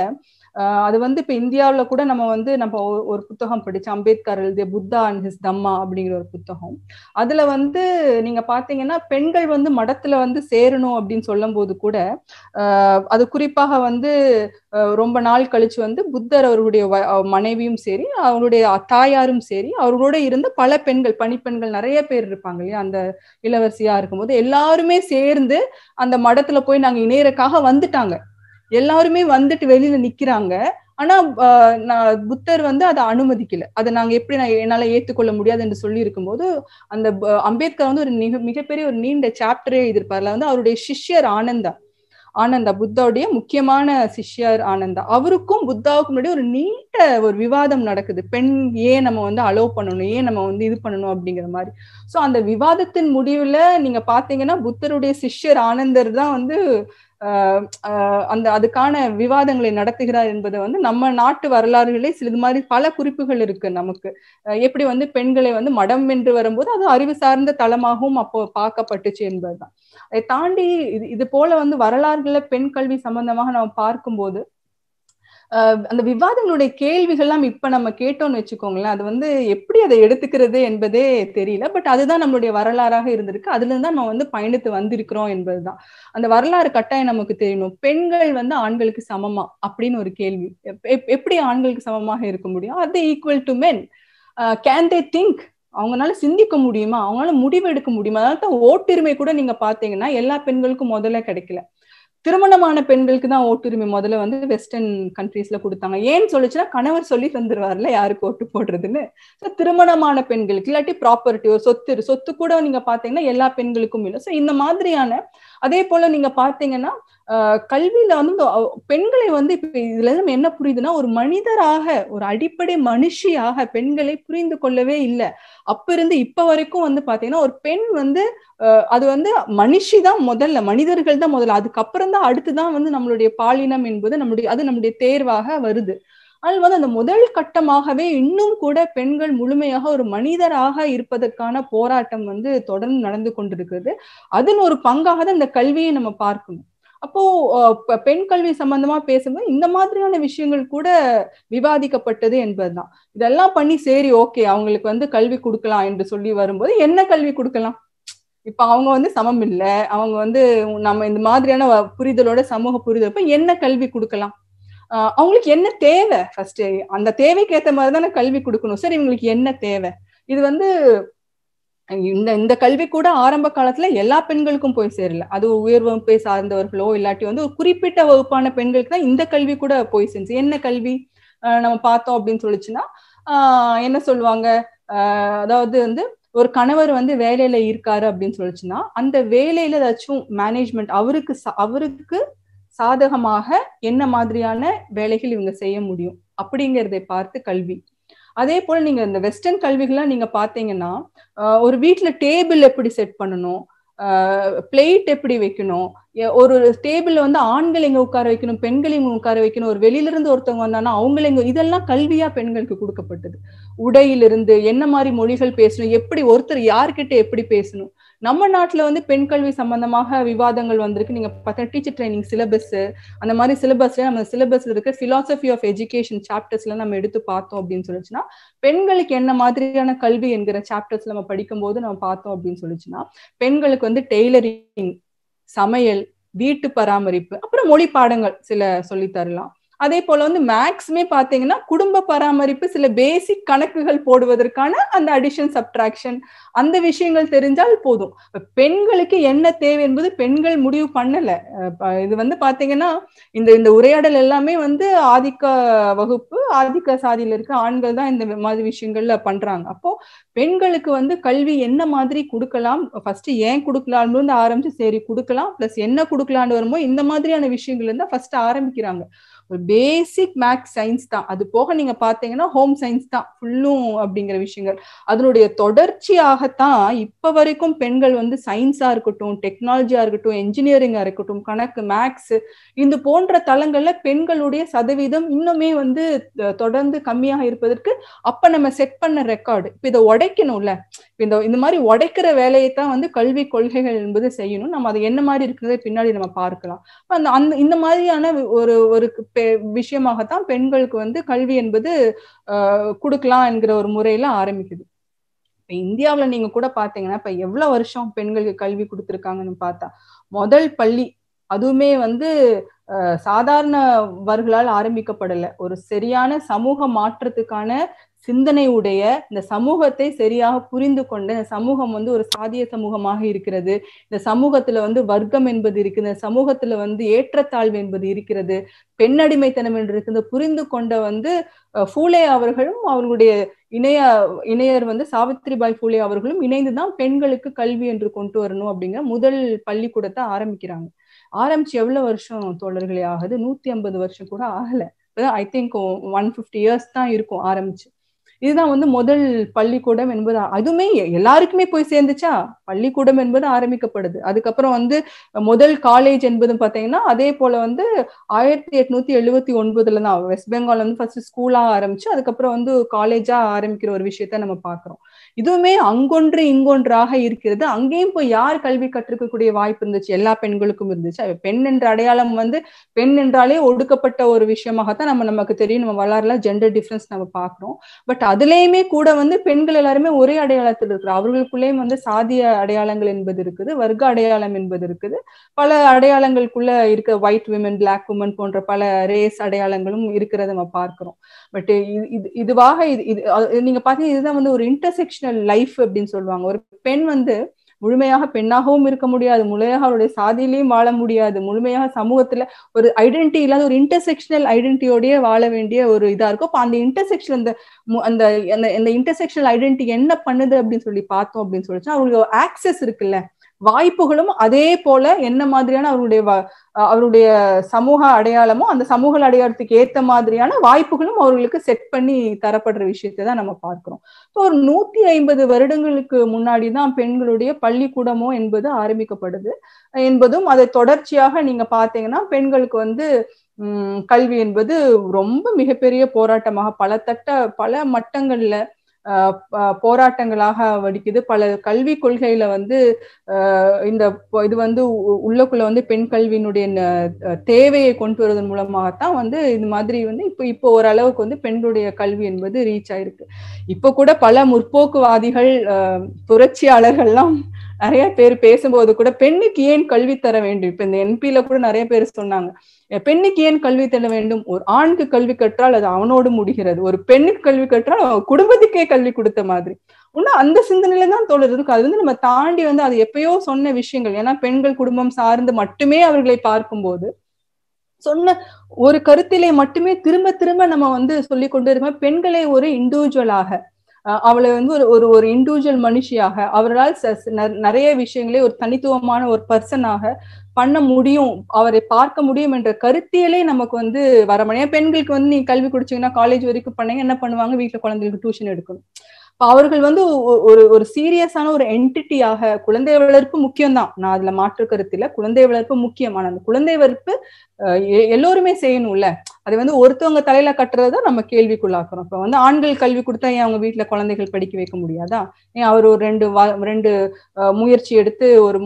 அது வந்து இப்போ இந்தியாவில் கூட நம்ம வந்து நம்ம ஒரு புத்தகம் படித்தோம் அம்பேத்கர் எழுதிய புத்தா அண்ட் ஹிஸ் தம்மா அப்படிங்கிற ஒரு புத்தகம் அதில் வந்து நீங்கள் பார்த்தீங்கன்னா பெண்கள் வந்து மடத்தில் வந்து சேரணும் அப்படின்னு சொல்லும் போது கூட அது குறிப்பாக வந்து ரொம்ப நாள் கழிச்சு வந்து புத்தர் அவருடைய மனைவியும் சரி அவருடைய தாயாரும் சரி அவர்களோட இருந்த பல பெண்கள் பணிப்பெண்கள் நிறைய பேர் இருப்பாங்க இல்லையா அந்த இளவரசியா இருக்கும்போது எல்லாருமே சேர்ந்து அந்த மடத்துல போய் நாங்க இணையறக்காக வந்துட்டாங்க எல்லாருமே வந்துட்டு வெளியில நிக்கிறாங்க ஆனா நான் புத்தர் வந்து அதை அனுமதிக்கல அதை நாங்க எப்படி நான் என்னால ஏத்துக்கொள்ள முடியாது என்று சொல்லி இருக்கும்போது அந்த அம்பேத்கர் வந்து ஒரு மிக மிகப்பெரிய ஒரு நீண்ட சாப்டரே எழுதியிருப்பார்ல வந்து அவருடைய சிஷ்யர் ஆனந்தா ஆனந்தா புத்தாவுடைய முக்கியமான சிஷ்யர் ஆனந்தா அவருக்கும் புத்தாவுக்கு முன்னாடி ஒரு நீண்ட ஒரு விவாதம் நடக்குது பெண் ஏன் நம்ம வந்து அலோவ் பண்ணணும் ஏன் நம்ம வந்து இது பண்ணணும் அப்படிங்கிற மாதிரி ஸோ அந்த விவாதத்தின் முடிவுல நீங்க பாத்தீங்கன்னா புத்தருடைய சிஷ்யர் ஆனந்தர் தான் வந்து அந்த அதுக்கான விவாதங்களை நடத்துகிறார் என்பது வந்து நம்ம நாட்டு வரலாறுகளே சில மாதிரி பல குறிப்புகள் இருக்கு நமக்கு எப்படி வந்து பெண்களை வந்து மடம் என்று வரும்போது அது அறிவு சார்ந்த தளமாகவும் அப்போ பார்க்கப்பட்டுச்சு என்பதுதான் அதை தாண்டி இது இது போல வந்து வரலாறுகளை பெண் கல்வி சம்பந்தமாக நம்ம பார்க்கும்போது அந்த விவாதங்களுடைய கேள்விகள்லாம் இப்ப நம்ம கேட்டோம்னு வச்சுக்கோங்களேன் அது வந்து எப்படி அதை எடுத்துக்கிறது என்பதே தெரியல பட் அதுதான் நம்மளுடைய வரலாறாக இருந்திருக்கு அதுல இருந்தா நம்ம வந்து பயணித்து வந்திருக்கிறோம் என்பதுதான் அந்த வரலாறு கட்டாயம் நமக்கு தெரியணும் பெண்கள் வந்து ஆண்களுக்கு சமமா அப்படின்னு ஒரு கேள்வி எப்படி ஆண்களுக்கு சமமாக இருக்க முடியும் அது equal to men can they think அவங்களால சிந்திக்க முடியுமா அவங்களால முடிவு எடுக்க முடியுமா அதனால தான் ஓட்டுரிமை கூட நீங்க பாத்தீங்கன்னா எல்லா பெண்களுக்கும் முதல்ல கிடைக்கல திருமணமான பெண்களுக்கு தான் ஓட்டுரிமை முதல்ல வந்து வெஸ்டர்ன் கண்ட்ரீஸ்ல கொடுத்தாங்க ஏன்னு சொல்லிச்சுன்னா கணவர் சொல்லி தந்துருவார்ல யாருக்கு ஓட்டு போடுறதுன்னு திருமணமான பெண்களுக்கு இல்லாட்டி ஒரு சொத்து சொத்து கூட நீங்க பாத்தீங்கன்னா எல்லா பெண்களுக்கும் இல்லை சோ இந்த மாதிரியான அதே போல நீங்க பாத்தீங்கன்னா கல்வியில வந்து பெண்களை வந்து இப்ப இதுல இருந்து என்ன புரியுதுன்னா ஒரு மனிதராக ஒரு அடிப்படை மனுஷியாக பெண்களை புரிந்து கொள்ளவே இல்லை அப்ப இருந்து இப்ப வரைக்கும் வந்து பாத்தீங்கன்னா ஒரு பெண் வந்து அது வந்து மனுஷி தான் முதல்ல மனிதர்கள் தான் முதல்ல அதுக்கப்புறம் தான் அடுத்துதான் வந்து நம்மளுடைய பாலினம் என்பது நம்முடைய அது நம்முடைய தேர்வாக வருது ஆனால் வந்து அந்த முதல் கட்டமாகவே இன்னும் கூட பெண்கள் முழுமையாக ஒரு மனிதராக இருப்பதற்கான போராட்டம் வந்து தொடர்ந்து நடந்து கொண்டிருக்கிறது அதன் ஒரு பங்காக தான் இந்த கல்வியை நம்ம பார்க்கணும் அப்போ பெண் கல்வி சம்பந்தமா பேசும்போது இந்த மாதிரியான விஷயங்கள் கூட விவாதிக்கப்பட்டது என்பதுதான் இதெல்லாம் பண்ணி சரி ஓகே அவங்களுக்கு வந்து கல்வி கொடுக்கலாம் என்று சொல்லி வரும்போது என்ன கல்வி கொடுக்கலாம் இப்ப அவங்க வந்து சமம் இல்லை அவங்க வந்து நம்ம இந்த மாதிரியான புரிதலோட சமூக புரிதல் இப்ப என்ன கல்வி கொடுக்கலாம் அவங்களுக்கு என்ன தேவை ஃபர்ஸ்ட் அந்த தேவைக்கு ஏத்த மாதிரி தானே கல்வி கொடுக்கணும் சரி இவங்களுக்கு என்ன தேவை இது வந்து இந்த இந்த கல்வி கூட ஆரம்ப காலத்துல எல்லா பெண்களுக்கும் போய் சேரல அது உயர் வகுப்பை சார்ந்தவர்களோ இல்லாட்டி வந்து ஒரு குறிப்பிட்ட வகுப்பான பெண்களுக்கு தான் இந்த கல்வி கூட போய் சேர்ந்துச்சு என்ன கல்வி நம்ம பார்த்தோம் அப்படின்னு சொல்லிச்சுன்னா என்ன சொல்லுவாங்க அதாவது வந்து ஒரு கணவர் வந்து வேலையில இருக்காரு அப்படின்னு சொல்லிச்சுன்னா அந்த வேலையில ஏதாச்சும் மேனேஜ்மெண்ட் அவருக்கு அவருக்கு சாதகமாக என்ன மாதிரியான வேலைகள் இவங்க செய்ய முடியும் அப்படிங்கிறதை பார்த்து கல்வி அதே போல நீங்க இந்த வெஸ்டர்ன் கல்விகள்லாம் நீங்க பாத்தீங்கன்னா ஒரு வீட்டுல டேபிள் எப்படி செட் பண்ணணும் பிளேட் எப்படி வைக்கணும் ஒரு டேபிள் வந்து ஆண்கள் எங்க உட்கார வைக்கணும் பெண்கள் இங்க உட்கார வைக்கணும் ஒரு வெளியில இருந்து ஒருத்தவங்க வந்தாங்கன்னா அவங்களை எங்க இதெல்லாம் கல்வியா பெண்களுக்கு கொடுக்கப்பட்டது உடையிலிருந்து என்ன மாதிரி மொழிகள் பேசணும் எப்படி ஒருத்தர் யார்கிட்ட எப்படி பேசணும் நம்ம நாட்டுல வந்து பெண் கல்வி சம்பந்தமாக விவாதங்கள் வந்திருக்கு நீங்க பார்த்தா டீச்சர் ட்ரைனிங் சிலபஸ் அந்த மாதிரி சிலபஸ்ல நம்ம சிலபஸ்ல இருக்கிற பிலாசபி ஆஃப் எஜுகேஷன் சாப்டர்ஸ்ல நம்ம எடுத்து பார்த்தோம் அப்படின்னு சொல்லிச்சுன்னா பெண்களுக்கு என்ன மாதிரியான கல்வி என்கிற சாப்டர்ஸ் நம்ம படிக்கும்போது நம்ம பார்த்தோம் அப்படின்னு சொல்லிச்சுன்னா பெண்களுக்கு வந்து டெய்லரிங் சமையல் வீட்டு பராமரிப்பு அப்புறம் மொழி பாடங்கள் சில சொல்லி தரலாம் அதே போல வந்து மேக்ஸ்மே பார்த்தீங்கன்னா குடும்ப பராமரிப்பு சில பேசிக் கணக்குகள் போடுவதற்கான அந்த அடிஷன் சப்ட்ராக்ஷன் அந்த விஷயங்கள் தெரிஞ்சால் போதும் பெண்களுக்கு என்ன தேவை என்பது பெண்கள் முடிவு பண்ணல இது வந்து பாத்தீங்கன்னா இந்த இந்த உரையாடல் எல்லாமே வந்து ஆதிக்க வகுப்பு ஆதிக்க சாதியில இருக்க ஆண்கள் தான் இந்த மாதிரி விஷயங்கள்ல பண்றாங்க அப்போ பெண்களுக்கு வந்து கல்வி என்ன மாதிரி கொடுக்கலாம் ஃபர்ஸ்ட் ஏன் கொடுக்கலாம்னு ஆரம்பிச்சு சரி கொடுக்கலாம் பிளஸ் என்ன கொடுக்கலான்னு வருமோ இந்த மாதிரியான விஷயங்கள் இருந்தா ஃபர்ஸ்ட் ஆரம்பிக்கிறாங்க ஒரு பேசிக் மேக்ஸ் சயின்ஸ் தான் அது போக நீங்க பாத்தீங்கன்னா ஹோம் சயின்ஸ் தான் ஃபுல்லும் அப்படிங்கிற விஷயங்கள் அதனுடைய தொடர்ச்சியாகத்தான் இப்ப வரைக்கும் பெண்கள் வந்து சயின்ஸா இருக்கட்டும் டெக்னாலஜியா இருக்கட்டும் என்ஜினியரிங்கா இருக்கட்டும் கணக்கு மேக்ஸ் இது போன்ற தளங்கள்ல பெண்களுடைய சதவீதம் இன்னுமே வந்து தொடர்ந்து கம்மியாக இருப்பதற்கு அப்ப நம்ம செட் பண்ண ரெக்கார்டு இப்ப இதை உடைக்கணும்ல இந்த இந்த மாதிரி உடைக்கிற வேலையை தான் வந்து கல்வி கொள்கைகள் என்பது செய்யணும் நம்ம அது என்ன மாதிரி இருக்கிறத பின்னாடி நம்ம பார்க்கலாம் அந்த அந்த இந்த மாதிரியான ஒரு ஒரு விஷயமாகத்தான் பெண்களுக்கு வந்து கல்வி என்பது கொடுக்கலாம் என்கிற ஒரு முறையில ஆரம்பிக்குது இப்ப இந்தியாவில நீங்க கூட பாத்தீங்கன்னா இப்ப எவ்வளவு வருஷம் பெண்களுக்கு கல்வி கொடுத்துருக்காங்கன்னு பார்த்தா முதல் பள்ளி அதுவுமே வந்து சாதாரணவர்களால் ஆரம்பிக்கப்படலை ஒரு சரியான சமூக மாற்றத்துக்கான சிந்தனை உடைய இந்த சமூகத்தை சரியாக புரிந்து கொண்ட இந்த சமூகம் வந்து ஒரு சாதிய சமூகமாக இருக்கிறது இந்த சமூகத்துல வந்து வர்க்கம் என்பது இருக்குது இந்த சமூகத்துல வந்து ஏற்றத்தாழ்வு என்பது இருக்கிறது பெண்ணடிமைத்தனம் என்று இருக்குது புரிந்து கொண்ட வந்து ஃபூலே அவர்களும் அவர்களுடைய இணைய இணையர் வந்து பாய் ஃபூலே அவர்களும் இணைந்துதான் பெண்களுக்கு கல்வி என்று கொண்டு வரணும் அப்படிங்கிற முதல் பள்ளிக்கூடத்தை ஆரம்பிக்கிறாங்க ஆரம்பிச்சு எவ்வளவு வருஷம் தோழர்களே ஆகுது நூத்தி ஐம்பது வருஷம் கூட ஆகலை I think one fifty years தான் இருக்கும் ஆரம்பிச்சு இதுதான் வந்து முதல் பள்ளிக்கூடம் என்பது அதுவுமே எல்லாருக்குமே போய் சேர்ந்துச்சா பள்ளிக்கூடம் என்பது ஆரம்பிக்கப்படுது அதுக்கப்புறம் வந்து முதல் காலேஜ் என்பது பார்த்தீங்கன்னா அதே போல வந்து ஆயிரத்தி எட்நூத்தி எழுபத்தி ஒன்பதுல தான் வெஸ்ட் பெங்கால் வந்து ஃபர்ஸ்ட் ஸ்கூலா ஆரம்பிச்சு அதுக்கப்புறம் வந்து காலேஜா ஆரம்பிக்கிற ஒரு விஷயத்த நம்ம பாக்குறோம் இதுவுமே அங்கொன்று இங்கொன்றாக இருக்கிறது அங்கேயும் போய் யார் கல்வி கற்றுக்கக்கூடிய வாய்ப்பு இருந்துச்சு எல்லா பெண்களுக்கும் இருந்துச்சு பெண் என்ற அடையாளம் வந்து பெண் என்றாலே ஒடுக்கப்பட்ட ஒரு விஷயமாகத்தான் நம்ம நமக்கு தெரியும் நம்ம வளரல ஜெண்டர் டிஃபரன்ஸ் நம்ம பாக்குறோம் பட் அதுலேயுமே கூட வந்து பெண்கள் எல்லாருமே ஒரே அடையாளத்தில் இருக்கிறோம் அவர்களுக்குள்ளேயும் வந்து சாதிய அடையாளங்கள் என்பது இருக்குது வர்க்க அடையாளம் என்பது இருக்குது பல அடையாளங்களுக்குள்ள இருக்க ஒயிட் விமன் பிளாக் உமன் போன்ற பல ரேஸ் அடையாளங்களும் இருக்கிறத நம்ம பார்க்கிறோம் பட் இது இதுவாக இது நீங்க பாத்தீங்கன்னா இதுதான் வந்து ஒரு இன்டர்செக்ஷன் ஃபங்க்ஷனல் லைஃப் அப்படின்னு சொல்லுவாங்க ஒரு பெண் வந்து முழுமையாக பெண்ணாகவும் இருக்க முடியாது முழுமையாக அவருடைய சாதியிலையும் வாழ முடியாது முழுமையாக சமூகத்துல ஒரு ஐடென்டி இல்லாத ஒரு இன்டர்செக்ஷனல் ஐடென்டிட்டியோடய வாழ வேண்டிய ஒரு இதா இருக்கும் அப்போ அந்த இன்டர்செக்ஷன் அந்த அந்த அந்த இன்டர்செக்ஷனல் ஐடென்டிட்டி என்ன பண்ணுது அப்படின்னு சொல்லி பார்த்தோம் அப்படின்னு சொல்லிச்சு அவங்களுக்கு ஆக்சஸ் இருக்குல்ல வாய்ப்புகளும் அதே போல என்ன மாதிரியான அவருடைய அவருடைய சமூக அடையாளமோ அந்த சமூக அடையாளத்துக்கு ஏத்த மாதிரியான வாய்ப்புகளும் அவர்களுக்கு செட் பண்ணி தரப்படுற விஷயத்தை தான் நம்ம பார்க்கிறோம் ஸோ ஒரு நூத்தி ஐம்பது வருடங்களுக்கு முன்னாடி தான் பெண்களுடைய பள்ளிக்கூடமோ என்பது ஆரம்பிக்கப்படுது என்பதும் அதை தொடர்ச்சியாக நீங்க பாத்தீங்கன்னா பெண்களுக்கு வந்து கல்வி என்பது ரொம்ப மிகப்பெரிய போராட்டமாக பல தட்ட பல மட்டங்கள்ல போராட்டங்களாக வடிக்குது பல கல்வி கொள்கையில வந்து இந்த இது வந்து உள்ளக்குள்ள வந்து பெண் கல்வியினுடைய தேவையை கொண்டு வருவதன் மூலமாகத்தான் வந்து இந்த மாதிரி வந்து இப்போ இப்போ ஓரளவுக்கு வந்து பெண்களுடைய கல்வி என்பது ரீச் ஆயிருக்கு இப்போ கூட பல முற்போக்குவாதிகள் புரட்சியாளர்கள்லாம் நிறைய பேர் பேசும்போது கூட பெண்ணுக்கு ஏன் கல்வி தர வேண்டும் இப்ப இந்த எம்பியில கூட நிறைய பேர் சொன்னாங்க பெண்ணுக்கு ஏன் கல்வி தர வேண்டும் ஒரு ஆணுக்கு கல்வி கற்றால் அது அவனோடு முடிகிறது ஒரு பெண்ணுக்கு கல்வி கற்றால் அவன் குடும்பத்துக்கே கல்வி கொடுத்த மாதிரி இன்னும் அந்த சிந்தனையில தான் தோழர் இருக்கு அது வந்து நம்ம தாண்டி வந்து அது எப்பயோ சொன்ன விஷயங்கள் ஏன்னா பெண்கள் குடும்பம் சார்ந்து மட்டுமே அவர்களை பார்க்கும்போது சொன்ன ஒரு கருத்திலே மட்டுமே திரும்ப திரும்ப நம்ம வந்து சொல்லி கொண்டு இருக்கோம் பெண்களை ஒரு இண்டிவிஜுவலாக அவளை வந்து ஒரு ஒரு ஒரு இண்டிவிஜுவல் மனுஷியாக அவரால் நிறைய விஷயங்களே ஒரு தனித்துவமான ஒரு பர்சனாக பண்ண முடியும் அவரை பார்க்க முடியும் என்ற கருத்தியலே நமக்கு வந்து வரமணியா பெண்களுக்கு வந்து நீ கல்வி குடிச்சீங்கன்னா காலேஜ் வரைக்கும் பண்ணீங்க என்ன பண்ணுவாங்க வீட்டுல குழந்தைகளுக்கு டியூஷன் எடுக்கணும் அவர்கள் வந்து ஒரு ஒரு சீரியஸான ஒரு என்டிட்டியாக குழந்தை வளர்ப்பு முக்கியம்தான் நான் அதுல மாற்று கருத்துல குழந்தை வளர்ப்பு முக்கியமான அந்த குழந்தை வளர்ப்பு எல்லோருமே செய்யணும்ல அதை வந்து ஒருத்தவங்க தலையில கட்டுறத நம்ம கேள்விக்குள்ளாக்குறோம் இப்ப வந்து ஆண்கள் கல்வி கொடுத்தா ஏன் அவங்க வீட்டுல குழந்தைகள் படிக்க வைக்க முடியாதா ஏன் அவர் ஒரு ரெண்டு ரெண்டு முயற்சி எடுத்து ஒரு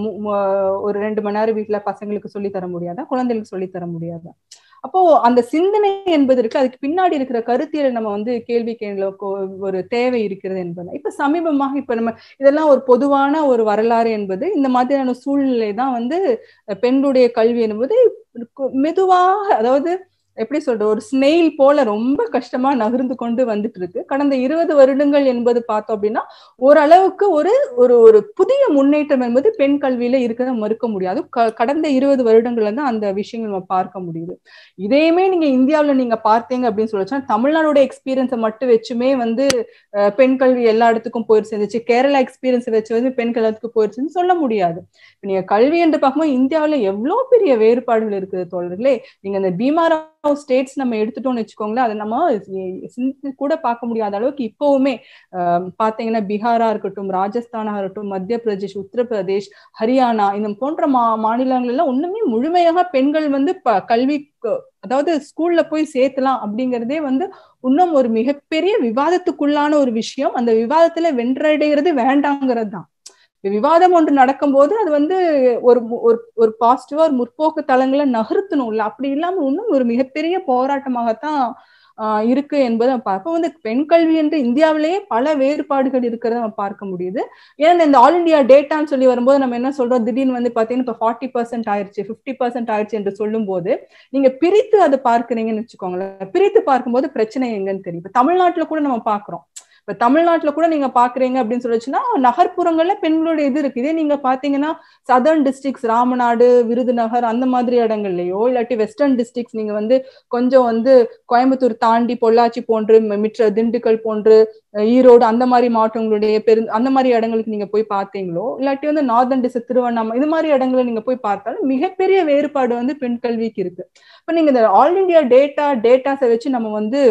ஒரு ரெண்டு மணி நேரம் வீட்டுல பசங்களுக்கு சொல்லி தர முடியாதா குழந்தைகளுக்கு சொல்லி தர முடியாதா அப்போ அந்த சிந்தனை என்பது இருக்கு அதுக்கு பின்னாடி இருக்கிற கருத்தியல் நம்ம வந்து கேள்வி கேள்வி ஒரு தேவை இருக்கிறது என்பது இப்ப சமீபமாக இப்ப நம்ம இதெல்லாம் ஒரு பொதுவான ஒரு வரலாறு என்பது இந்த மாதிரியான சூழ்நிலை தான் வந்து பெண்களுடைய கல்வி என்பது மெதுவாக அதாவது எப்படி சொல்றது ஒரு ஸ்னெயில் போல ரொம்ப கஷ்டமா நகர்ந்து கொண்டு வந்துட்டு இருக்கு கடந்த இருபது வருடங்கள் என்பது பார்த்தோம் அப்படின்னா ஓரளவுக்கு ஒரு ஒரு ஒரு புதிய முன்னேற்றம் என்பது பெண் கல்வியில இருக்கிறத மறுக்க முடியாது கடந்த இருபது வருடங்கள்ல தான் அந்த விஷயங்கள் நம்ம பார்க்க முடியுது இதையுமே நீங்க இந்தியாவில நீங்க பார்த்தீங்க அப்படின்னு சொல்லி தமிழ்நாடோட எக்ஸ்பீரியன்ஸை மட்டும் வச்சுமே வந்து பெண் கல்வி எல்லா இடத்துக்கும் போயிட்டு சேர்ந்துச்சு கேரளா எக்ஸ்பீரியன்ஸ் வச்சு வந்து பெண் கல்வத்துக்கு போயிருச்சுன்னு சொல்ல முடியாது நீங்க கல்வி என்று பார்க்கும்போது இந்தியாவில எவ்வளவு பெரிய வேறுபாடுகள் இருக்குது தோழர்களே நீங்க அந்த பீமாரா ஸ்டேட்ஸ் நம்ம எடுத்துட்டோம்னு வச்சுக்கோங்களேன் அதை நம்ம சிந்தி கூட பார்க்க முடியாத அளவுக்கு இப்போவுமே பாத்தீங்கன்னா பீகாரா இருக்கட்டும் ராஜஸ்தானா இருக்கட்டும் மத்திய பிரதேஷ் உத்தரப்பிரதேஷ் ஹரியானா இந்த போன்ற மா மாநிலங்கள் எல்லாம் ஒண்ணுமே முழுமையாக பெண்கள் வந்து கல்வி அதாவது ஸ்கூல்ல போய் சேர்த்தலாம் அப்படிங்கறதே வந்து இன்னும் ஒரு மிகப்பெரிய விவாதத்துக்குள்ளான ஒரு விஷயம் அந்த விவாதத்துல வென்றடைகிறது வேண்டாங்கிறது தான் விவாதம் ஒன்று நடக்கும்போது அது வந்து ஒரு ஒரு ஒரு பாசிட்டிவா ஒரு முற்போக்கு தளங்களை நகர்த்தணும்ல அப்படி இல்லாம இன்னும் ஒரு மிகப்பெரிய போராட்டமாகத்தான் இருக்கு என்பதை பார்ப்போம் வந்து பெண் கல்வி என்று இந்தியாவிலேயே பல வேறுபாடுகள் இருக்கிறத நம்ம பார்க்க முடியுது ஏன்னா இந்த ஆல் இண்டியா டேட்டான்னு சொல்லி வரும்போது நம்ம என்ன சொல்றோம் திடீர்னு வந்து பாத்தீங்கன்னா இப்போ ஃபார்ட்டி பர்சன்ட் ஆயிடுச்சு ஃபிஃப்டி பர்சன்ட் ஆயிடுச்சு என்று சொல்லும் போது நீங்க பிரித்து அதை பார்க்குறீங்கன்னு வச்சுக்கோங்களேன் பிரித்து பார்க்கும்போது பிரச்சனை எங்கன்னு தெரியும் இப்போ தமிழ்நாட்டுல கூட நம்ம பாக்குறோம் இப்ப தமிழ்நாட்டுல கூட நீங்க பாக்குறீங்க அப்படின்னு சொல்லிச்சுன்னா நகர்ப்புறங்கள்ல பெண்களுடைய இது இருக்கு இதே நீங்க பாத்தீங்கன்னா சதர்ன் டிஸ்ட்ரிக்ஸ் ராமநாடு விருதுநகர் அந்த மாதிரி இடங்கள்லயோ இல்லாட்டி வெஸ்டர்ன் டிஸ்ட்ரிக்ஸ் நீங்க வந்து கொஞ்சம் வந்து கோயம்புத்தூர் தாண்டி பொள்ளாச்சி போன்று மிற்ற திண்டுக்கல் போன்று ஈரோடு அந்த மாதிரி மாவட்டங்களுடைய பெரு அந்த மாதிரி இடங்களுக்கு நீங்க போய் பார்த்தீங்களோ இல்லாட்டி வந்து நார்தன் டிஸ்ட்ரிக்ட் திருவண்ணாமலை இது மாதிரி இடங்களை நீங்க போய் பார்த்தாலும் மிகப்பெரிய வேறுபாடு வந்து பெண் கல்விக்கு இருக்கு இப்ப நீங்க இந்த ஆல் இண்டியா டேட்டா டேட்டாஸை வச்சு நம்ம வந்து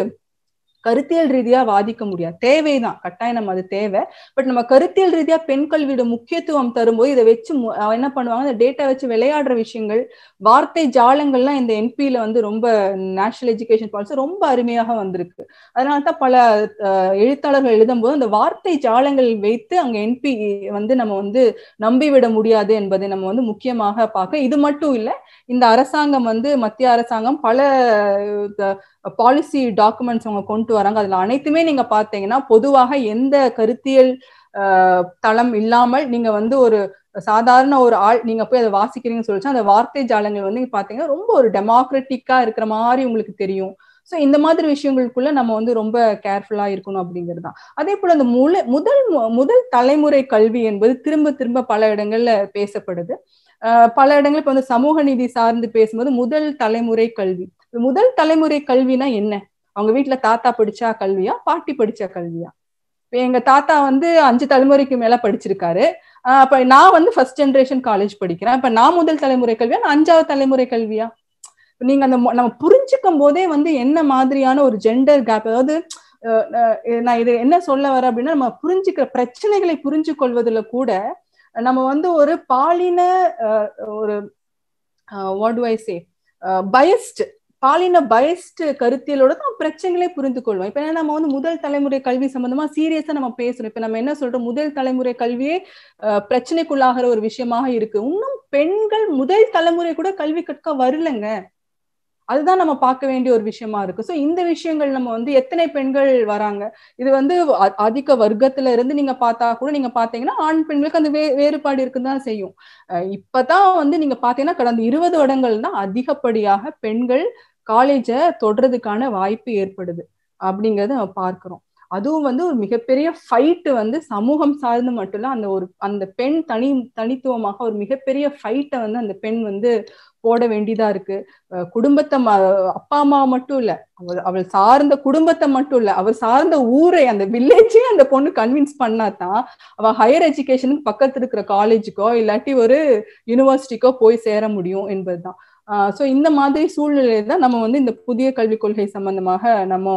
கருத்தியல் ரீதியா வாதிக்க முடியாது தேவைதான் கட்டாயம் நம்ம அது தேவை பட் நம்ம கருத்தியல் ரீதியா பெண் கல்வியோட முக்கியத்துவம் தரும்போது இதை வச்சு என்ன பண்ணுவாங்க இந்த டேட்டா வச்சு விளையாடுற விஷயங்கள் வார்த்தை ஜாலங்கள்லாம் இந்த என்பியில வந்து ரொம்ப நேஷனல் எஜுகேஷன் பாலிசி ரொம்ப அருமையாக வந்திருக்கு அதனால தான் பல எழுத்தாளர்கள் எழுதும் போது அந்த வார்த்தை ஜாலங்கள் வைத்து அங்க என்பி வந்து நம்ம வந்து நம்பிவிட முடியாது என்பதை நம்ம வந்து முக்கியமாக பார்க்க இது மட்டும் இல்லை இந்த அரசாங்கம் வந்து மத்திய அரசாங்கம் பல பாலிசி டாக்குமெண்ட்ஸ் அவங்க கொண்டு வராங்க அதுல அனைத்துமே நீங்க பாத்தீங்கன்னா பொதுவாக எந்த கருத்தியல் தளம் இல்லாமல் நீங்க வந்து ஒரு சாதாரண ஒரு ஆள் நீங்க போய் அதை வாசிக்கிறீங்கன்னு சொல்லிச்சு அந்த வார்த்தை ஜாலங்கள் வந்து பாத்தீங்கன்னா ரொம்ப ஒரு டெமோக்ரட்டிக்கா இருக்கிற மாதிரி உங்களுக்கு தெரியும் ஸோ இந்த மாதிரி விஷயங்களுக்குள்ள நம்ம வந்து ரொம்ப கேர்ஃபுல்லா இருக்கணும் அப்படிங்கிறது தான் அதே போல அந்த முதல் முதல் தலைமுறை கல்வி என்பது திரும்ப திரும்ப பல இடங்கள்ல பேசப்படுது பல இடங்கள் இப்ப வந்து சமூக நீதி சார்ந்து பேசும்போது முதல் தலைமுறை கல்வி முதல் தலைமுறை கல்வினா என்ன அவங்க வீட்டுல தாத்தா படிச்சா கல்வியா பாட்டி படிச்சா கல்வியா இப்போ எங்க தாத்தா வந்து அஞ்சு தலைமுறைக்கு மேல படிச்சிருக்காரு அப்ப நான் வந்து ஃபர்ஸ்ட் ஜென்ரேஷன் காலேஜ் படிக்கிறேன் இப்ப நான் முதல் தலைமுறை கல்வியா நான் அஞ்சாவது தலைமுறை கல்வியா நீங்க அந்த நம்ம புரிஞ்சுக்கும் போதே வந்து என்ன மாதிரியான ஒரு ஜெண்டர் கேப் அதாவது நான் இது என்ன சொல்ல வரேன் அப்படின்னா நம்ம புரிஞ்சுக்கிற பிரச்சனைகளை புரிஞ்சு கொள்வதில் கூட நம்ம வந்து ஒரு பாலின ஒரு வாட்வைஸே பயஸ்ட் பாலின பயஸ்ட் கருத்தியலோட தான் பிரச்சனைகளே புரிந்து கொள்வோம் இப்போ நம்ம வந்து முதல் தலைமுறை கல்வி சம்பந்தமா சீரியஸா நம்ம பேசணும் இப்போ நம்ம என்ன சொல்றோம் முதல் தலைமுறை கல்வியே பிரச்சனைக்குள்ளாகிற ஒரு விஷயமாக இருக்கு இன்னும் பெண்கள் முதல் தலைமுறை கூட கல்வி கற்க வரலங்க அதுதான் நம்ம பார்க்க வேண்டிய ஒரு விஷயமா இருக்கு ஸோ இந்த விஷயங்கள் நம்ம வந்து எத்தனை பெண்கள் வராங்க இது வந்து அதிக வர்க்கத்துல இருந்து நீங்க பார்த்தா கூட நீங்க பாத்தீங்கன்னா ஆண் பெண்களுக்கு அந்த வே வேறுபாடு இருக்குதான் செய்யும் இப்பதான் வந்து நீங்க பாத்தீங்கன்னா கடந்த இருபது வருடங்கள் தான் அதிகப்படியாக பெண்கள் காலேஜை தொடர்றதுக்கான வாய்ப்பு ஏற்படுது அப்படிங்கறத நம்ம பார்க்கிறோம் அதுவும் வந்து ஒரு மிகப்பெரிய ஃபைட்டு வந்து சமூகம் சார்ந்து மட்டும் இல்ல அந்த ஒரு அந்த பெண் தனி தனித்துவமாக ஒரு மிகப்பெரிய ஃபைட்டை வந்து அந்த பெண் வந்து போட வேண்டியதா இருக்கு குடும்பத்தை அப்பா அம்மா மட்டும் இல்ல அவள் அவள் சார்ந்த குடும்பத்தை மட்டும் இல்ல அவள் சார்ந்த ஊரை அந்த வில்லேஜே அந்த பொண்ணு கன்வின்ஸ் பண்ணாதான் அவ ஹையர் எஜுகேஷனுக்கு பக்கத்து இருக்கிற காலேஜுக்கோ இல்லாட்டி ஒரு யூனிவர்சிட்டிக்கோ போய் சேர முடியும் என்பதுதான் ஆஹ் சோ இந்த மாதிரி சூழ்நிலையில்தான் தான் நம்ம வந்து இந்த புதிய கல்விக் கொள்கை சம்பந்தமாக நம்ம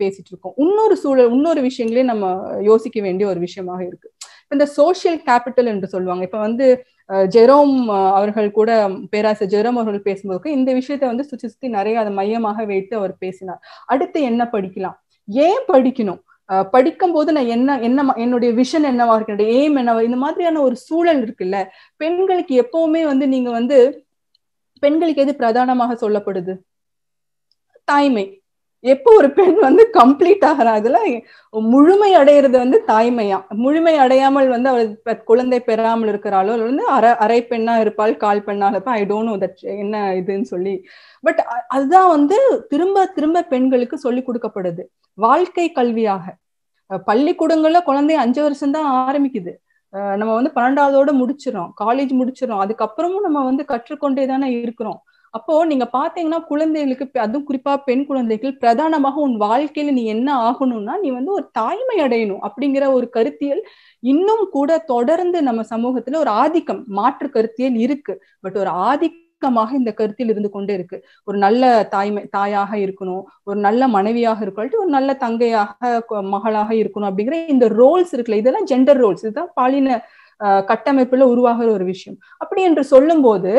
பேசிட்டு இருக்கோம் இன்னொரு சூழல் இன்னொரு விஷயங்களே நம்ம யோசிக்க வேண்டிய ஒரு விஷயமாக இருக்கு இந்த சோசியல் கேபிட்டல் என்று சொல்லுவாங்க இப்ப வந்து ஜெரோம் அவர்கள் கூட பேராசிரியர் ஜெரோம் அவர்கள் பேசும்போது இந்த விஷயத்த வந்து சுற்றி சுற்றி நிறைய அதை மையமாக வைத்து அவர் பேசினார் அடுத்து என்ன படிக்கலாம் ஏன் படிக்கணும் படிக்கும் போது நான் என்ன என்ன என்னுடைய விஷன் என்னவா இருக்கு என்னுடைய எய்ம் என்னவா இந்த மாதிரியான ஒரு சூழல் இருக்குல்ல பெண்களுக்கு எப்பவுமே வந்து நீங்க வந்து பெண்களுக்கு எது பிரதானமாக சொல்லப்படுது தாய்மை எப்போ ஒரு பெண் வந்து கம்ப்ளீட் ஆகிறா முழுமை அடையிறது வந்து தாய்மையா முழுமை அடையாமல் வந்து அவள் குழந்தை பெறாமல் இருக்கிறாளோ வந்து அரை அரை பெண்ணா இருப்பாள் கால் பெண்ணா இருப்பாள் ஐ டோன்ட் நோ தட் என்ன இதுன்னு சொல்லி பட் அதுதான் வந்து திரும்ப திரும்ப பெண்களுக்கு சொல்லி கொடுக்கப்படுது வாழ்க்கை கல்வியாக பள்ளிக்கூடங்கள்ல குழந்தை அஞ்சு வருஷம் தான் ஆரம்பிக்குது நம்ம வந்து பன்னெண்டாவதோட முடிச்சிடும் காலேஜ் முடிச்சிடும் அதுக்கப்புறமும் நம்ம வந்து கற்றுக்கொண்டே தானே இருக்கிறோம் அப்போ நீங்க பாத்தீங்கன்னா குழந்தைகளுக்கு அதுவும் குறிப்பா பெண் குழந்தைகள் பிரதானமாக உன் வாழ்க்கையில நீ என்ன ஆகணும்னா நீ வந்து ஒரு தாய்மை அடையணும் அப்படிங்கிற ஒரு கருத்தியல் இன்னும் கூட தொடர்ந்து நம்ம சமூகத்துல ஒரு ஆதிக்கம் மாற்று கருத்தியல் இருக்கு பட் ஒரு ஆதி மாக இந்த கருத்தில் இருந்து கொண்டே இருக்கு ஒரு நல்ல தாய்மை தாயாக இருக்கணும் ஒரு நல்ல மனைவியாக இருக்கணும் ஒரு நல்ல தங்கையாக மகளாக இருக்கணும் அப்படிங்கிற இந்த ரோல்ஸ் இருக்குல்ல இதெல்லாம் ஜெண்டர் ரோல்ஸ் இதுதான் பாலின கட்டமைப்புல உருவாகிற ஒரு விஷயம் அப்படி என்று சொல்லும்போது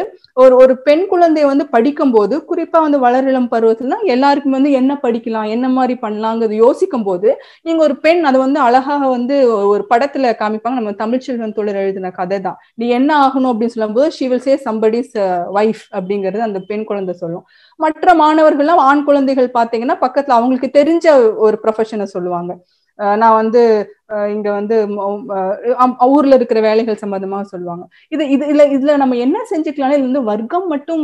ஒரு ஒரு பெண் குழந்தை வந்து படிக்கும் போது குறிப்பா வந்து வளரிளம் பருவத்துல எல்லாருக்கும் வந்து என்ன படிக்கலாம் என்ன மாதிரி பண்ணலாங்கிறது யோசிக்கும் போது நீங்க ஒரு பெண் அதை வந்து அழகாக வந்து ஒரு படத்துல காமிப்பாங்க நம்ம தமிழ் செல்வன் தொழில் எழுதின கதை தான் நீ என்ன ஆகணும் அப்படின்னு சொல்லும்போது போது வில் சே சம்படிஸ் வைஃப் அப்படிங்கிறது அந்த பெண் குழந்தை சொல்லும் மற்ற மாணவர்கள்லாம் ஆண் குழந்தைகள் பாத்தீங்கன்னா பக்கத்துல அவங்களுக்கு தெரிஞ்ச ஒரு ப்ரொஃபஷனை சொல்லுவாங்க நான் வந்து இங்க வந்து ஊர்ல இருக்கிற வேலைகள் சம்பந்தமா சொல்லுவாங்க இது இது இல்ல இதுல நம்ம என்ன செஞ்சுக்கலாம் இதுல வந்து வர்க்கம் மட்டும்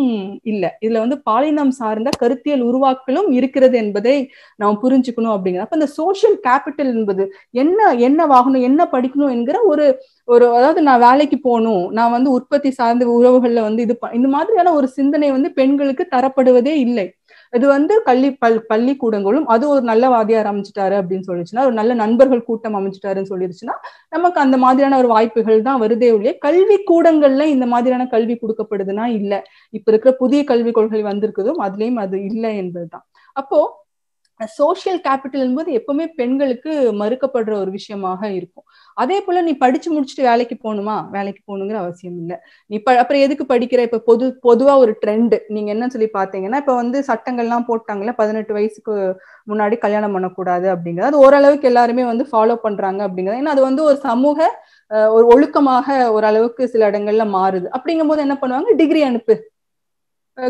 இல்ல இதுல வந்து பாலினம் சார்ந்த கருத்தியல் உருவாக்கலும் இருக்கிறது என்பதை நாம் புரிஞ்சுக்கணும் அப்படிங்கிற அப்ப இந்த சோசியல் கேபிட்டல் என்பது என்ன என்ன வாகனம் என்ன படிக்கணும் என்கிற ஒரு ஒரு அதாவது நான் வேலைக்கு போகணும் நான் வந்து உற்பத்தி சார்ந்த உறவுகள்ல வந்து இது இந்த மாதிரியான ஒரு சிந்தனை வந்து பெண்களுக்கு தரப்படுவதே இல்லை இது வந்து கல்வி பல் பள்ளிக்கூடங்களும் அது ஒரு நல்ல வாதியார் அமைச்சிட்டாரு அப்படின்னு சொல்லிடுச்சுன்னா ஒரு நல்ல நண்பர்கள் கூட்டம் அமைச்சிட்டாருன்னு சொல்லிருச்சுன்னா நமக்கு அந்த மாதிரியான ஒரு வாய்ப்புகள் தான் வருதே உள்ளே கல்வி கூடங்கள்ல இந்த மாதிரியான கல்வி கொடுக்கப்படுதுன்னா இல்லை இப்ப இருக்கிற புதிய கல்விக் கொள்கை வந்திருக்குதும் அதுலயும் அது இல்லை என்பதுதான் அப்போ சோசியல் கேபிட்டல் போது எப்பவுமே பெண்களுக்கு மறுக்கப்படுற ஒரு விஷயமாக இருக்கும் அதே போல நீ படிச்சு முடிச்சுட்டு வேலைக்கு போகணுமா வேலைக்கு போகணுங்கிற அவசியம் இல்லை நீ ப அப்புறம் எதுக்கு படிக்கிற இப்ப பொது பொதுவா ஒரு ட்ரெண்டு நீங்க என்ன சொல்லி பாத்தீங்கன்னா இப்ப வந்து சட்டங்கள்லாம் போட்டாங்கல்ல பதினெட்டு வயசுக்கு முன்னாடி கல்யாணம் பண்ணக்கூடாது அப்படிங்கிறது அது ஓரளவுக்கு எல்லாருமே வந்து ஃபாலோ பண்றாங்க அப்படிங்கிறது ஏன்னா அது வந்து ஒரு சமூக ஒரு ஒழுக்கமாக ஓரளவுக்கு சில இடங்கள்ல மாறுது அப்படிங்கும் போது என்ன பண்ணுவாங்க டிகிரி அனுப்பு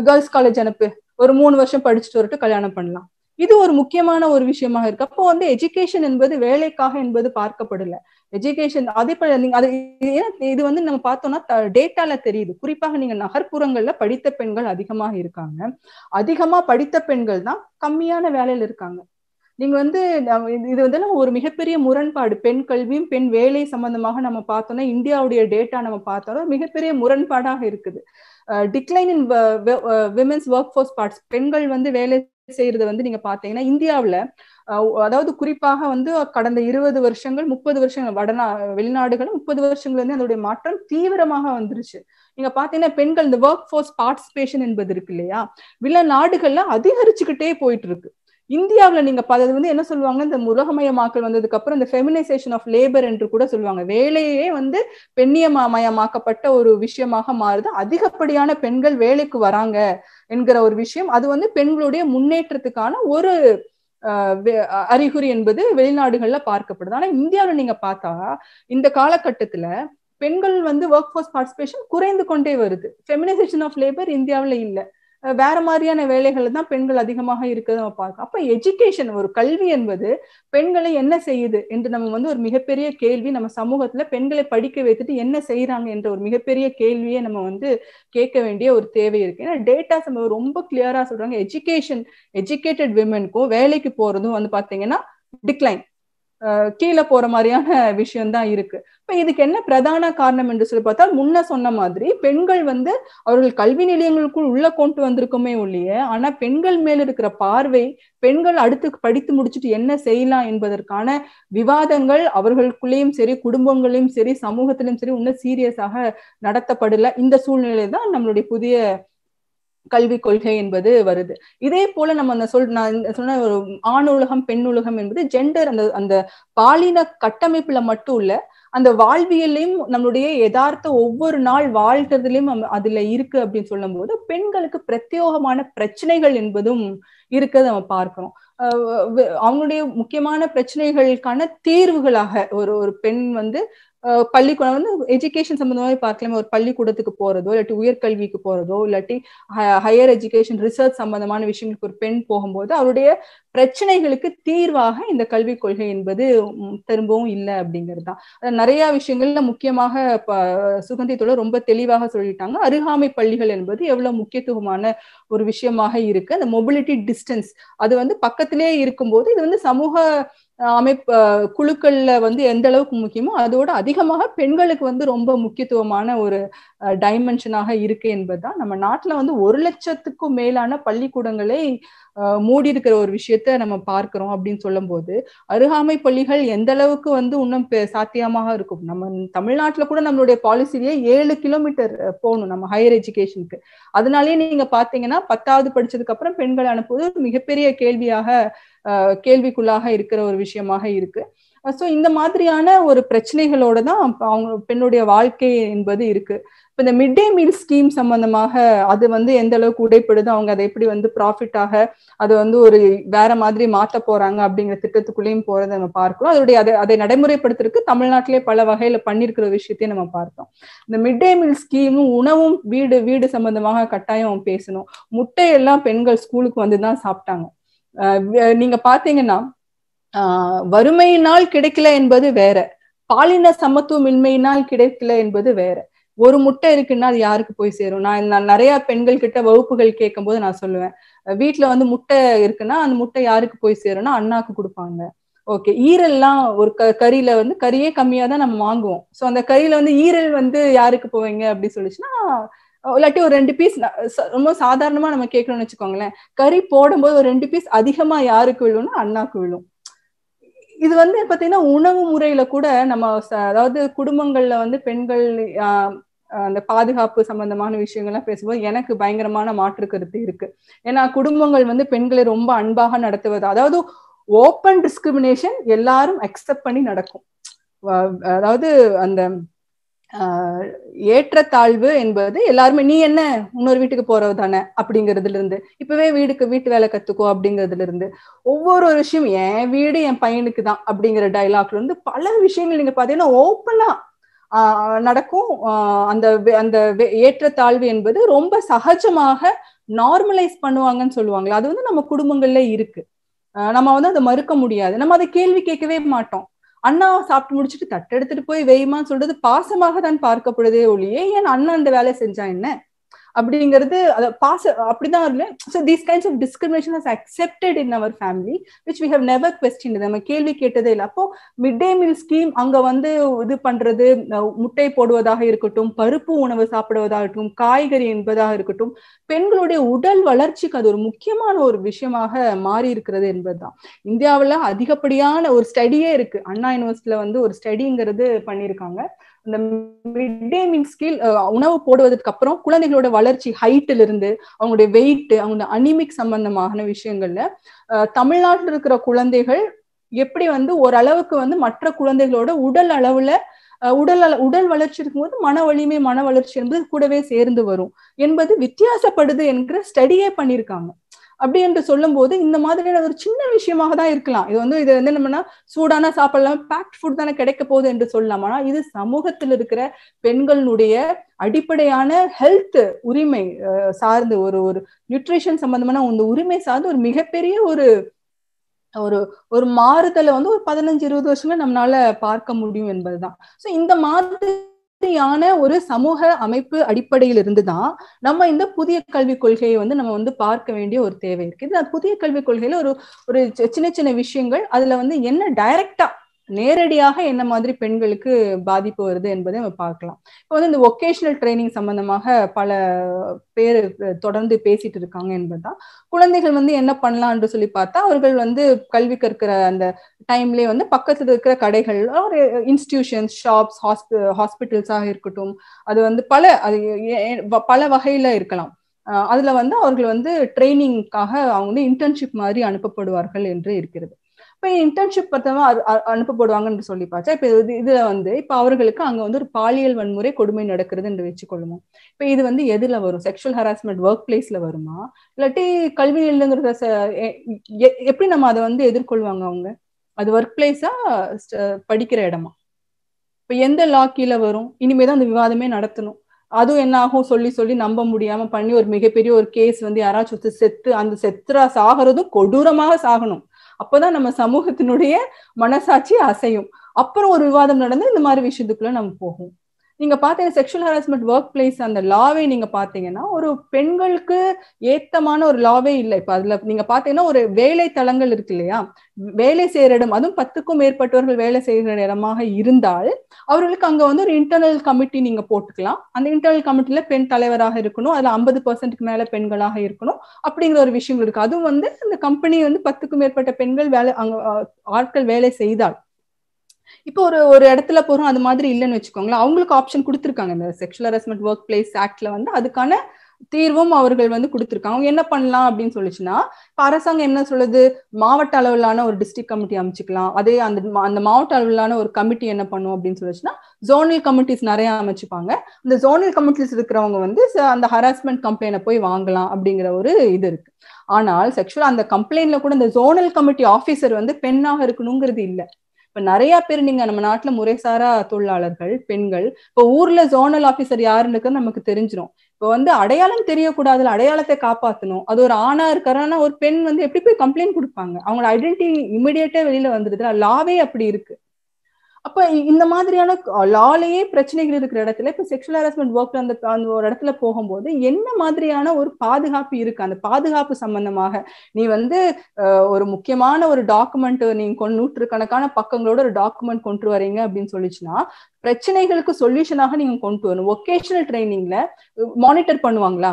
கேர்ள்ஸ் காலேஜ் அனுப்பு ஒரு மூணு வருஷம் படிச்சுட்டு வரட்டு கல்யாணம் பண்ணலாம் இது ஒரு முக்கியமான ஒரு விஷயமாக இருக்கு அப்போ வந்து எஜுகேஷன் என்பது வேலைக்காக என்பது பார்க்கப்படல எஜுகேஷன் அதே போல நீங்க அது இது வந்து நம்ம பார்த்தோம்னா டேட்டால தெரியுது குறிப்பாக நீங்க நகர்ப்புறங்கள்ல படித்த பெண்கள் அதிகமாக இருக்காங்க அதிகமா படித்த பெண்கள் தான் கம்மியான வேலையில இருக்காங்க நீங்க வந்து இது வந்து நம்ம ஒரு மிகப்பெரிய முரண்பாடு பெண் கல்வியும் பெண் வேலை சம்பந்தமாக நம்ம பார்த்தோம்னா இந்தியாவுடைய டேட்டா நம்ம பார்த்தோம்னா மிகப்பெரிய முரண்பாடாக இருக்குது decline in women's workforce parts பெண்கள் வந்து வேலை செய்யறது வந்து நீங்க பாத்தீங்கன்னா இந்தியாவில அதாவது குறிப்பாக வந்து கடந்த இருபது வருஷங்கள் முப்பது வருஷங்கள் வடநா வெளிநாடுகள் முப்பது வருஷங்கள் வந்து அதோடைய மாற்றம் தீவிரமாக வந்துருச்சு நீங்க பாத்தீங்கன்னா பெண்கள் இந்த ஒர்க் ஃபோர்ஸ் பார்ட்டிசிபேஷன் என்பது இருக்கு இல்லையா வில நாடுகள்ல அதிகரிச்சுக்கிட்டே போயிட்டு இருக்கு இந்தியாவில் நீங்க பார்த்தது வந்து என்ன சொல்லுவாங்க இந்த உலகமயமாக்கல் வந்ததுக்கு அப்புறம் இந்த ஃபெமினைசேஷன் ஆஃப் லேபர் என்று கூட சொல்லுவாங்க வேலையே வந்து பெண்ணியமயமாக்கப்பட்ட ஒரு விஷயமாக மாறுது அதிகப்படியான பெண்கள் வேலைக்கு வராங்க என்கிற ஒரு விஷயம் அது வந்து பெண்களுடைய முன்னேற்றத்துக்கான ஒரு அறிகுறி என்பது வெளிநாடுகள்ல பார்க்கப்படுது ஆனா இந்தியாவில நீங்க பார்த்தா இந்த காலகட்டத்துல பெண்கள் வந்து ஒர்க் ஃபோர்ஸ் பார்ட்டிசிபேஷன் குறைந்து கொண்டே வருது ஃபெமினைசேஷன் ஆஃப் லேபர் இந்தியாவில இல்லை வேற மாதிரியான வேலைகள் தான் பெண்கள் அதிகமாக இருக்கிறத நம்ம பார்க்க அப்ப எஜுகேஷன் ஒரு கல்வி என்பது பெண்களை என்ன செய்யுது என்று நம்ம வந்து ஒரு மிகப்பெரிய கேள்வி நம்ம சமூகத்துல பெண்களை படிக்க வைத்துட்டு என்ன செய்யறாங்க என்ற ஒரு மிகப்பெரிய கேள்வியை நம்ம வந்து கேட்க வேண்டிய ஒரு தேவை இருக்கு ஏன்னா டேட்டாஸ் நம்ம ரொம்ப கிளியரா சொல்றாங்க எஜுகேஷன் எஜுகேட்டட் விமனுக்கும் வேலைக்கு போறதும் வந்து பாத்தீங்கன்னா டிக்ளைன் கீழே போற மாதிரியான விஷயம்தான் இருக்கு இப்ப இதுக்கு என்ன பிரதான காரணம் என்று சொல்லி பார்த்தால் முன்ன சொன்ன மாதிரி பெண்கள் வந்து அவர்கள் கல்வி நிலையங்களுக்குள் உள்ள கொண்டு வந்திருக்குமே ஒழிய ஆனா பெண்கள் மேல இருக்கிற பார்வை பெண்கள் அடுத்து படித்து முடிச்சுட்டு என்ன செய்யலாம் என்பதற்கான விவாதங்கள் அவர்களுக்குள்ளேயும் சரி குடும்பங்களையும் சரி சமூகத்திலும் சரி இன்னும் சீரியஸாக நடத்தப்படல இந்த சூழ்நிலை தான் நம்மளுடைய புதிய கல்வி கொள்கை என்பது வருது இதே போல நம்ம அந்த சொல் நான் சொன்ன ஒரு ஆண் உலகம் பெண் உலகம் என்பது ஜெண்டர் அந்த அந்த பாலின கட்டமைப்புல மட்டும் இல்ல அந்த வாழ்வியலையும் நம்மளுடைய யதார்த்த ஒவ்வொரு நாள் வாழ்கிறதுலயும் அதுல இருக்கு அப்படின்னு சொல்லும் போது பெண்களுக்கு பிரத்யோகமான பிரச்சனைகள் என்பதும் இருக்கிறத நம்ம பார்க்கிறோம் அவங்களுடைய முக்கியமான பிரச்சனைகளுக்கான தீர்வுகளாக ஒரு ஒரு பெண் வந்து பள்ளிக்கூடம் வந்து எஜுகேஷன் சம்பந்தமாக பார்க்கலாமே ஒரு பள்ளிக்கூடத்துக்கு போறதோ இல்லாட்டி உயர்கல்விக்கு போறதோ இல்லாட்டி ஹையர் எஜுகேஷன் ரிசர்ச் சம்பந்தமான விஷயங்களுக்கு ஒரு பெண் போகும்போது அவருடைய பிரச்சனைகளுக்கு தீர்வாக இந்த கல்விக் கொள்கை என்பது திரும்பவும் இல்லை அப்படிங்கிறது தான் நிறைய விஷயங்கள்ல முக்கியமாக சுகந்தித்தோட ரொம்ப தெளிவாக சொல்லிட்டாங்க அருகாமை பள்ளிகள் என்பது எவ்வளவு முக்கியத்துவமான ஒரு விஷயமாக இருக்கு அந்த மொபிலிட்டி டிஸ்டன்ஸ் அது வந்து பக்கத்திலே இருக்கும்போது இது வந்து சமூக அமைப்பு குழுக்கள்ல வந்து எந்த அளவுக்கு முக்கியமோ அதோட அதிகமாக பெண்களுக்கு வந்து ரொம்ப முக்கியத்துவமான ஒரு டைமென்ஷனாக இருக்கு என்பதுதான் நம்ம நாட்டில் வந்து ஒரு லட்சத்துக்கும் மேலான பள்ளிக்கூடங்களை மூடி இருக்கிற ஒரு விஷயத்த நம்ம பார்க்கிறோம் அப்படின்னு சொல்லும் போது அருகாமை பள்ளிகள் எந்த அளவுக்கு வந்து இன்னும் சாத்தியமாக இருக்கும் நம்ம தமிழ்நாட்டில் கூட நம்மளுடைய பாலிசிலேயே ஏழு கிலோமீட்டர் போகணும் நம்ம ஹையர் எஜுகேஷனுக்கு அதனாலேயே நீங்க பாத்தீங்கன்னா பத்தாவது படிச்சதுக்கு அப்புறம் பெண்கள் அனுப்புவது மிகப்பெரிய கேள்வியாக கேள்விக்குள்ளாக இருக்கிற ஒரு விஷயமாக இருக்கு ஸோ இந்த மாதிரியான ஒரு பிரச்சனைகளோட தான் அவங்க பெண்ணுடைய வாழ்க்கை என்பது இருக்கு இப்போ இந்த மிட் டே மீல் ஸ்கீம் சம்பந்தமாக அது வந்து எந்த அளவுக்கு உடைப்படுது அவங்க அதை எப்படி வந்து ப்ராஃபிட்டாக அது வந்து ஒரு வேற மாதிரி மாத்த போறாங்க அப்படிங்கிற திட்டத்துக்குள்ளேயும் போறதை நம்ம பார்க்கிறோம் அதோடைய அதை அதை நடைமுறைப்படுத்துறதுக்கு தமிழ்நாட்டிலே பல வகையில பண்ணிருக்கிற விஷயத்தையும் நம்ம பார்த்தோம் இந்த மிட் டே மீல் ஸ்கீமும் உணவும் வீடு வீடு சம்பந்தமாக கட்டாயம் பேசணும் முட்டையெல்லாம் பெண்கள் ஸ்கூலுக்கு வந்து தான் சாப்பிட்டாங்க நீங்க பாத்தீங்கன்னா வறுமையினால் கிடைக்கல என்பது வேற பாலின சமத்துவமின்மையினால் கிடைக்கல என்பது வேற ஒரு முட்டை இருக்குன்னா அது யாருக்கு போய் சேரும் நான் நான் நிறைய பெண்கள் கிட்ட வகுப்புகள் கேட்கும் போது நான் சொல்லுவேன் வீட்டுல வந்து முட்டை இருக்குன்னா அந்த முட்டை யாருக்கு போய் சேரும்னா அண்ணாக்கு கொடுப்பாங்க ஓகே ஈரல்லாம் ஒரு க கறியில வந்து கறியே கம்மியா தான் நம்ம வாங்குவோம் ஸோ அந்த கறியில வந்து ஈரல் வந்து யாருக்கு போவீங்க அப்படின்னு சொல்லிச்சுன்னா இல்லாட்டி ஒரு ரெண்டு பீஸ் ரொம்ப சாதாரணமா நம்ம கேட்கணும்னு வச்சுக்கோங்களேன் கறி போடும்போது ஒரு ரெண்டு பீஸ் அதிகமா யாருக்கு விழும்னா அண்ணாக்கு விழும் இது வந்து பாத்தீங்கன்னா உணவு முறையில கூட நம்ம அதாவது குடும்பங்கள்ல வந்து பெண்கள் அந்த பாதுகாப்பு சம்பந்தமான விஷயங்கள்லாம் பேசும்போது எனக்கு பயங்கரமான மாற்று கருத்து இருக்கு ஏன்னா குடும்பங்கள் வந்து பெண்களை ரொம்ப அன்பாக நடத்துவது அதாவது ஓப்பன் டிஸ்கிரிமினேஷன் எல்லாரும் அக்செப்ட் பண்ணி நடக்கும் அதாவது அந்த ஏற்றத்தாழ்வு என்பது எல்லாருமே நீ என்ன இன்னொரு வீட்டுக்கு போறது தானே அப்படிங்கறதுல இருந்து இப்பவே வீடுக்கு வீட்டு வேலை கத்துக்கோ அப்படிங்கறதுல இருந்து ஒவ்வொரு விஷயம் என் வீடு என் பையனுக்கு தான் அப்படிங்கிற டைலாக்ல இருந்து பல விஷயங்கள் நீங்க பாத்தீங்கன்னா ஓப்பனா நடக்கும் அந்த அந்த ஏற்றத்தாழ்வு என்பது ரொம்ப சகஜமாக நார்மலைஸ் பண்ணுவாங்கன்னு சொல்லுவாங்களே அது வந்து நம்ம குடும்பங்கள்ல இருக்கு நம்ம வந்து அதை மறுக்க முடியாது நம்ம அதை கேள்வி கேட்கவே மாட்டோம் அண்ணா சாப்பிட்டு முடிச்சுட்டு தட்டு எடுத்துட்டு போய் வெய்யுமான்னு சொல்றது பாசமாக தான் பார்க்கப்படுதே ஒழிய ஏன் அண்ணா அந்த வேலை செஞ்சா என்ன அப்படிங்கிறது அதை அப்படிதான் இல்லை so these kinds of discrimination has accepted in our family which we have never question நம்ம கேள்வி கேட்டதே இல்லை அப்போ மிட் டே மீல் ஸ்கீம் அங்க வந்து இது பண்றது முட்டை போடுவதாக இருக்கட்டும் பருப்பு உணவு சாப்பிடுவதாக இருக்கட்டும் காய்கறி என்பதாக இருக்கட்டும் பெண்களுடைய உடல் வளர்ச்சிக்கு அது ஒரு முக்கியமான ஒரு விஷயமாக மாறி இருக்கிறது என்பதுதான் இந்தியாவில் அதிகப்படியான ஒரு ஸ்டடியே இருக்கு அண்ணா யூனிவர்சிட்டியில வந்து ஒரு ஸ்டடிங்கிறது பண்ணியிருக்காங்க இந்த மிட் டே மீன் ஸ்கீல் உணவு போடுவதற்கு அப்புறம் குழந்தைகளோட வளர்ச்சி ஹைட்ல இருந்து அவங்களுடைய வெயிட் அவங்க அனிமிக் சம்பந்தமான விஷயங்கள்ல தமிழ்நாட்டில் இருக்கிற குழந்தைகள் எப்படி வந்து ஓரளவுக்கு வந்து மற்ற குழந்தைகளோட உடல் அளவுல உடல் உடல் வளர்ச்சி இருக்கும்போது மன வலிமை மன வளர்ச்சி என்பது கூடவே சேர்ந்து வரும் என்பது வித்தியாசப்படுது என்கிற ஸ்டடியே பண்ணியிருக்காங்க அப்படி என்று சொல்லும் போது இந்த மாதிரியான ஒரு சின்ன விஷயமாக தான் இருக்கலாம் இது வந்து இது வந்து நம்மனா சூடான சாப்பிடலாம் பேக்ட் ஃபுட் தானே கிடைக்க போகுது என்று சொல்லலாம் ஆனா இது சமூகத்தில் இருக்கிற பெண்களுடைய அடிப்படையான ஹெல்த் உரிமை சார்ந்து ஒரு ஒரு நியூட்ரிஷன் சம்பந்தமான இந்த உரிமை சார்ந்து ஒரு மிகப்பெரிய ஒரு ஒரு ஒரு மாறுதலை வந்து ஒரு பதினஞ்சு இருபது வருஷமே நம்மளால பார்க்க முடியும் என்பதுதான் சோ இந்த மாதிரி திருப்தியான ஒரு சமூக அமைப்பு அடிப்படையில் இருந்துதான் நம்ம இந்த புதிய கல்விக் கொள்கையை வந்து நம்ம வந்து பார்க்க வேண்டிய ஒரு தேவை இருக்கு இந்த புதிய கல்விக் கொள்கையில ஒரு ஒரு சின்ன சின்ன விஷயங்கள் அதுல வந்து என்ன டைரக்டா நேரடியாக என்ன மாதிரி பெண்களுக்கு பாதிப்பு வருது என்பதை நம்ம பார்க்கலாம் இப்போ வந்து இந்த ஒகேஷனல் ட்ரைனிங் சம்பந்தமாக பல பேர் தொடர்ந்து பேசிட்டு இருக்காங்க என்பதுதான் குழந்தைகள் வந்து என்ன பண்ணலாம்னு சொல்லி பார்த்தா அவர்கள் வந்து கல்வி கற்கிற அந்த டைம்லேயே வந்து பக்கத்தில் இருக்கிற கடைகள் ஒரு இன்ஸ்டிடியூஷன்ஸ் ஷாப்ஸ் ஹாஸ்பி ஹாஸ்பிட்டல்ஸாக இருக்கட்டும் அது வந்து பல அது பல வகையில இருக்கலாம் அதுல வந்து அவர்கள் வந்து ட்ரைனிங்காக அவங்க வந்து இன்டர்ன்ஷிப் மாதிரி அனுப்பப்படுவார்கள் என்று இருக்கிறது இப்போ இன்டர்ன்ஷிப் பார்த்தவங்க அனுப்பப்படுவாங்கன்னு சொல்லி பார்த்தா இப்போ இது இதுல வந்து இப்போ அவர்களுக்கு அங்க வந்து ஒரு பாலியல் வன்முறை கொடுமை நடக்கிறது என்று வச்சுக்கொள்ளுமோ இப்போ இது வந்து எதுல வரும் செக்ஷுவல் ஹராஸ்மெண்ட் ஒர்க் பிளேஸ்ல வருமா இல்லாட்டி கல்வி நிலங்கிறத எப்படி நம்ம அதை வந்து எதிர்கொள்வாங்க அவங்க அது ஒர்க் பிளேஸா படிக்கிற இடமா இப்போ எந்த லா வரும் இனிமே தான் அந்த விவாதமே நடத்தணும் அதுவும் என்ன ஆகும் சொல்லி சொல்லி நம்ப முடியாம பண்ணி ஒரு மிகப்பெரிய ஒரு கேஸ் வந்து யாராச்சும் செத்து அந்த செத்துரா சாகிறதும் கொடூரமாக சாகணும் அப்பதான் நம்ம சமூகத்தினுடைய மனசாட்சி அசையும் அப்புறம் ஒரு விவாதம் நடந்து இந்த மாதிரி விஷயத்துக்குள்ள நம்ம போகும் நீங்க பாத்தீங்கன்னா செக்ஷுவல் ஹராஸ்மெண்ட் ஒர்க் பிளேஸ் அந்த லாவே நீங்க பாத்தீங்கன்னா ஒரு பெண்களுக்கு ஏத்தமான ஒரு லாவே இல்லை இப்ப அதுல நீங்க பாத்தீங்கன்னா ஒரு வேலை தளங்கள் இருக்கு இல்லையா வேலை செய்யற இடம் அதுவும் பத்துக்கும் மேற்பட்டவர்கள் வேலை செய்கிற இடமாக இருந்தால் அவர்களுக்கு அங்க வந்து ஒரு இன்டர்னல் கமிட்டி நீங்க போட்டுக்கலாம் அந்த இன்டர்னல் கமிட்டில பெண் தலைவராக இருக்கணும் அதுல ஐம்பது பர்சன்ட்க்கு மேல பெண்களாக இருக்கணும் அப்படிங்கிற ஒரு விஷயங்கள் இருக்கு அதுவும் வந்து இந்த கம்பெனி வந்து பத்துக்கும் மேற்பட்ட பெண்கள் வேலை அங்க ஆட்கள் வேலை செய்தால் இப்போ ஒரு ஒரு இடத்துல போறோம் அது மாதிரி இல்லைன்னு வச்சுக்கோங்களேன் அவங்களுக்கு ஆப்ஷன் கொடுத்துருக்காங்க இந்த செக்ஷுவல் ஹரஸ்மெண்ட் ஒர்க் பிளேஸ் ஆக்ட்ல வந்து அதுக்கான தீர்வும் அவர்கள் வந்து கொடுத்துருக்காங்க அவங்க என்ன பண்ணலாம் அப்படின்னு சொல்லிச்சுன்னா இப்போ அரசாங்கம் என்ன சொல்லுது மாவட்ட அளவிலான ஒரு டிஸ்ட்ரிக்ட் கமிட்டி அமைச்சுக்கலாம் அதே அந்த அந்த மாவட்ட அளவிலான ஒரு கமிட்டி என்ன பண்ணும் அப்படின்னு சொல்லிச்சுன்னா ஜோனல் கமிட்டிஸ் நிறைய அமைச்சுப்பாங்க அந்த ஜோனல் கமிட்டிஸ் இருக்கிறவங்க வந்து அந்த ஹராஸ்மெண்ட் கம்ப்ளைண்ட போய் வாங்கலாம் அப்படிங்கிற ஒரு இது இருக்கு ஆனால் செக்ஷுவல் அந்த கம்ப்ளைண்ட்ல கூட இந்த ஜோனல் கமிட்டி ஆஃபீஸர் வந்து பெண்ணாக இருக்கணுங்கிறது இல்லை இப்ப நிறைய பேர் நீங்க நம்ம நாட்டுல முறைசாரா தொழிலாளர்கள் பெண்கள் இப்ப ஊர்ல ஜோனல் ஆபீசர் யாருன்னு நமக்கு தெரிஞ்சிடும் இப்ப வந்து அடையாளம் தெரியக்கூடாதுல அடையாளத்தை காப்பாத்தணும் அது ஒரு ஆணா இருக்காருன்னா ஒரு பெண் வந்து எப்படி போய் கம்ப்ளைண்ட் கொடுப்பாங்க அவங்களோட ஐடென்டிட்டி இமிடியேட்டா வெளியில வந்துருது லாவே அப்படி இருக்கு அப்ப இந்த மாதிரியான லாலேயே பிரச்சனைகள் இருக்கிற இடத்துல இப்ப செக்ஷுவல் ஹராஸ்மெண்ட் ஒர்க் அந்த அந்த ஒரு இடத்துல போகும்போது என்ன மாதிரியான ஒரு பாதுகாப்பு இருக்கு அந்த பாதுகாப்பு சம்பந்தமாக நீ வந்து ஒரு முக்கியமான ஒரு டாக்குமெண்ட் நீங்க கொண்டு நூற்றுக்கணக்கான பக்கங்களோட ஒரு டாக்குமெண்ட் கொண்டு வரீங்க அப்படின்னு சொல்லிச்சுன்னா பிரச்சனைகளுக்கு சொல்யூஷனாக நீங்க கொண்டு வரணும் ஒகேஷனல் ட்ரைனிங்ல மானிட்டர் பண்ணுவாங்களா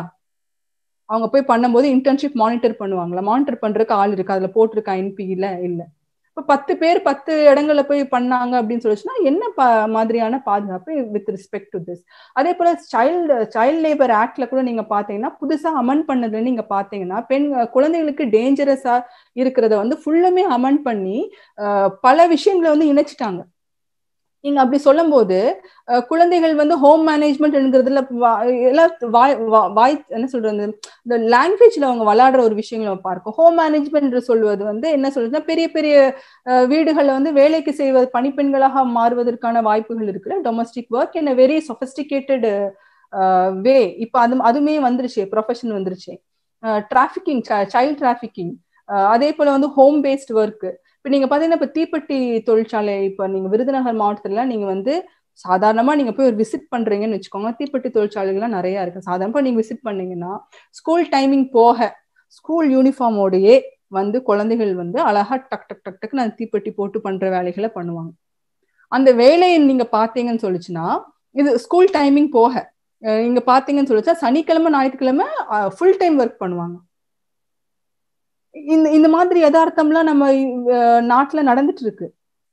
அவங்க போய் பண்ணும்போது இன்டர்ன்ஷிப் மானிட்டர் பண்ணுவாங்களா மானிட்டர் பண்றதுக்கு ஆள் இருக்கு அதுல போட்டிருக்கா என்பி இல்ல இல்லை இப்போ பத்து பேர் பத்து இடங்கள்ல போய் பண்ணாங்க அப்படின்னு சொல்லிச்சுன்னா என்ன ப மாதிரியான பாதுகாப்பு வித் ரெஸ்பெக்ட் டு திஸ் அதே போல சைல்டு சைல்ட் லேபர் ஆக்ட்ல கூட நீங்க பாத்தீங்கன்னா புதுசா அமன் பண்ணதுல நீங்க பாத்தீங்கன்னா பெண் குழந்தைகளுக்கு டேஞ்சரஸா இருக்கிறத வந்து ஃபுல்லுமே அமன் பண்ணி பல விஷயங்களை வந்து இணைச்சிட்டாங்க நீங்க அப்படி சொல்லும் போது குழந்தைகள் வந்து ஹோம் மேனேஜ்மெண்ட் என்கிறதுல எல்லாம் வாய் வாய் என்ன சொல்றது இந்த லாங்குவேஜ்ல அவங்க விளையாடுற ஒரு விஷயங்கள் நம்ம பார்க்கும் ஹோம் மேனேஜ்மெண்ட் சொல்வது வந்து என்ன சொல்றதுன்னா பெரிய பெரிய வீடுகள்ல வந்து வேலைக்கு செய்வது பணிப்பெண்களாக மாறுவதற்கான வாய்ப்புகள் இருக்குல்ல domestic work in very sophisticated way இப்போ அது அதுவுமே வந்துருச்சு ப்ரொஃபஷன் வந்துருச்சு டிராஃபிக்கிங் சைல்ட் டிராஃபிக்கிங் அதே போல வந்து ஹோம் பேஸ்ட் ஒர்க் இப்போ நீங்க பாத்தீங்கன்னா இப்ப தீப்பெட்டி தொழிற்சாலை இப்ப நீங்க விருதுநகர் மாவட்டத்துல நீங்க வந்து சாதாரணமா நீங்க போய் ஒரு விசிட் பண்றீங்கன்னு வச்சுக்கோங்க தீப்பெட்டி தொழிற்சாலைகள்லாம் நிறைய இருக்கு சாதாரணமா நீங்க விசிட் பண்ணீங்கன்னா ஸ்கூல் டைமிங் போக ஸ்கூல் யூனிஃபார்மோடையே வந்து குழந்தைகள் வந்து அழகா டக் டக் டக் டக் அந்த தீப்பெட்டி போட்டு பண்ற வேலைகளை பண்ணுவாங்க அந்த வேலையை நீங்க பாத்தீங்கன்னு சொல்லிச்சுன்னா இது ஸ்கூல் டைமிங் போக நீங்க பாத்தீங்கன்னு சொல்லிச்சா சனிக்கிழமை ஞாயிற்றுக்கிழமை ஃபுல் டைம் ஒர்க் பண்ணுவாங்க இந்த இந்த மாதிரி யதார்த்தம்லாம் நம்ம நாட்டில் நடந்துட்டு இருக்கு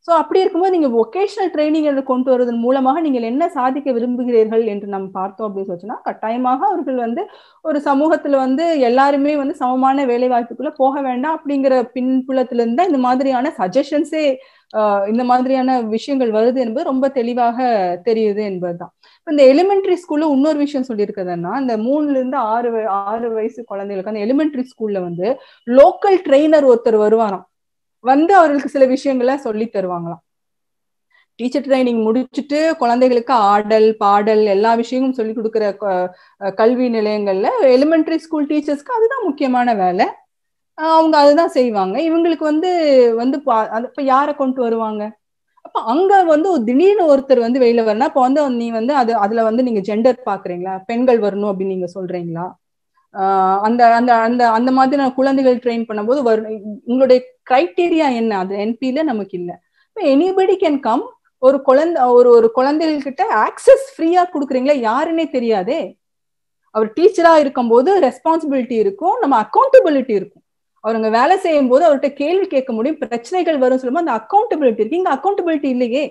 ஸோ அப்படி இருக்கும்போது நீங்க ஒகேஷனல் ட்ரைனிங் என்று கொண்டு வருவதன் மூலமாக நீங்கள் என்ன சாதிக்க விரும்புகிறீர்கள் என்று நம்ம பார்த்தோம் அப்படின்னு சொன்னா கட்டாயமாக அவர்கள் வந்து ஒரு சமூகத்துல வந்து எல்லாருமே வந்து சமமான வேலை வாய்ப்புக்குள்ள போக வேண்டாம் அப்படிங்கிற பின்புலத்துல இருந்தா இந்த மாதிரியான சஜஷன்ஸே இந்த மாதிரியான விஷயங்கள் வருது என்பது ரொம்ப தெளிவாக தெரியுது என்பதுதான் இந்த எலிமெண்ட்ரி ஸ்கூல்ல இன்னொரு விஷயம் சொல்லியிருக்கதுன்னா இந்த மூணுல இருந்து ஆறு ஆறு வயசு குழந்தைகளுக்கு அந்த எலிமெண்ட்ரி ஸ்கூல்ல வந்து லோக்கல் ட்ரெயினர் ஒருத்தர் வருவாராம் வந்து அவர்களுக்கு சில விஷயங்களை சொல்லி தருவாங்களாம் டீச்சர் ட்ரைனிங் முடிச்சுட்டு குழந்தைகளுக்கு ஆடல் பாடல் எல்லா விஷயமும் சொல்லி கொடுக்குற கல்வி நிலையங்கள்ல எலிமெண்ட்ரி ஸ்கூல் டீச்சர்ஸ்க்கு அதுதான் முக்கியமான வேலை அவங்க அதுதான் செய்வாங்க இவங்களுக்கு வந்து வந்து இப்போ யாரை கொண்டு வருவாங்க அப்ப அங்க வந்து திடீர்னு ஒருத்தர் வந்து வெளியில வரணும் அப்ப வந்து நீ வந்து அது அதுல வந்து நீங்க ஜெண்டர் பாக்குறீங்களா பெண்கள் வரணும் அப்படின்னு நீங்க சொல்றீங்களா அந்த அந்த அந்த அந்த மாதிரி நான் குழந்தைகள் ட்ரெயின் பண்ணும்போது வரும் உங்களுடைய கிரைட்டீரியா என்ன அது என்பில நமக்கு இல்லை எனிபடி கேன் கம் ஒரு குழந்தை ஒரு ஒரு குழந்தைகள் கிட்ட ஆக்சஸ் ஃப்ரீயா கொடுக்குறீங்களா யாருன்னே தெரியாதே அவர் டீச்சரா இருக்கும்போது ரெஸ்பான்சிபிலிட்டி இருக்கும் நம்ம அக்கௌண்டபிலிட்டி இருக்கும் அவர் அங்க வேலை செய்யும் போது அவர்கிட்ட கேள்வி கேட்க முடியும் பிரச்சனைகள் வரும் சொல்லும்போது அந்த அக்கௌண்டபிலிட்டி இருக்கு இங்க அக்கௌண்டபிலிட்டி இல்லையே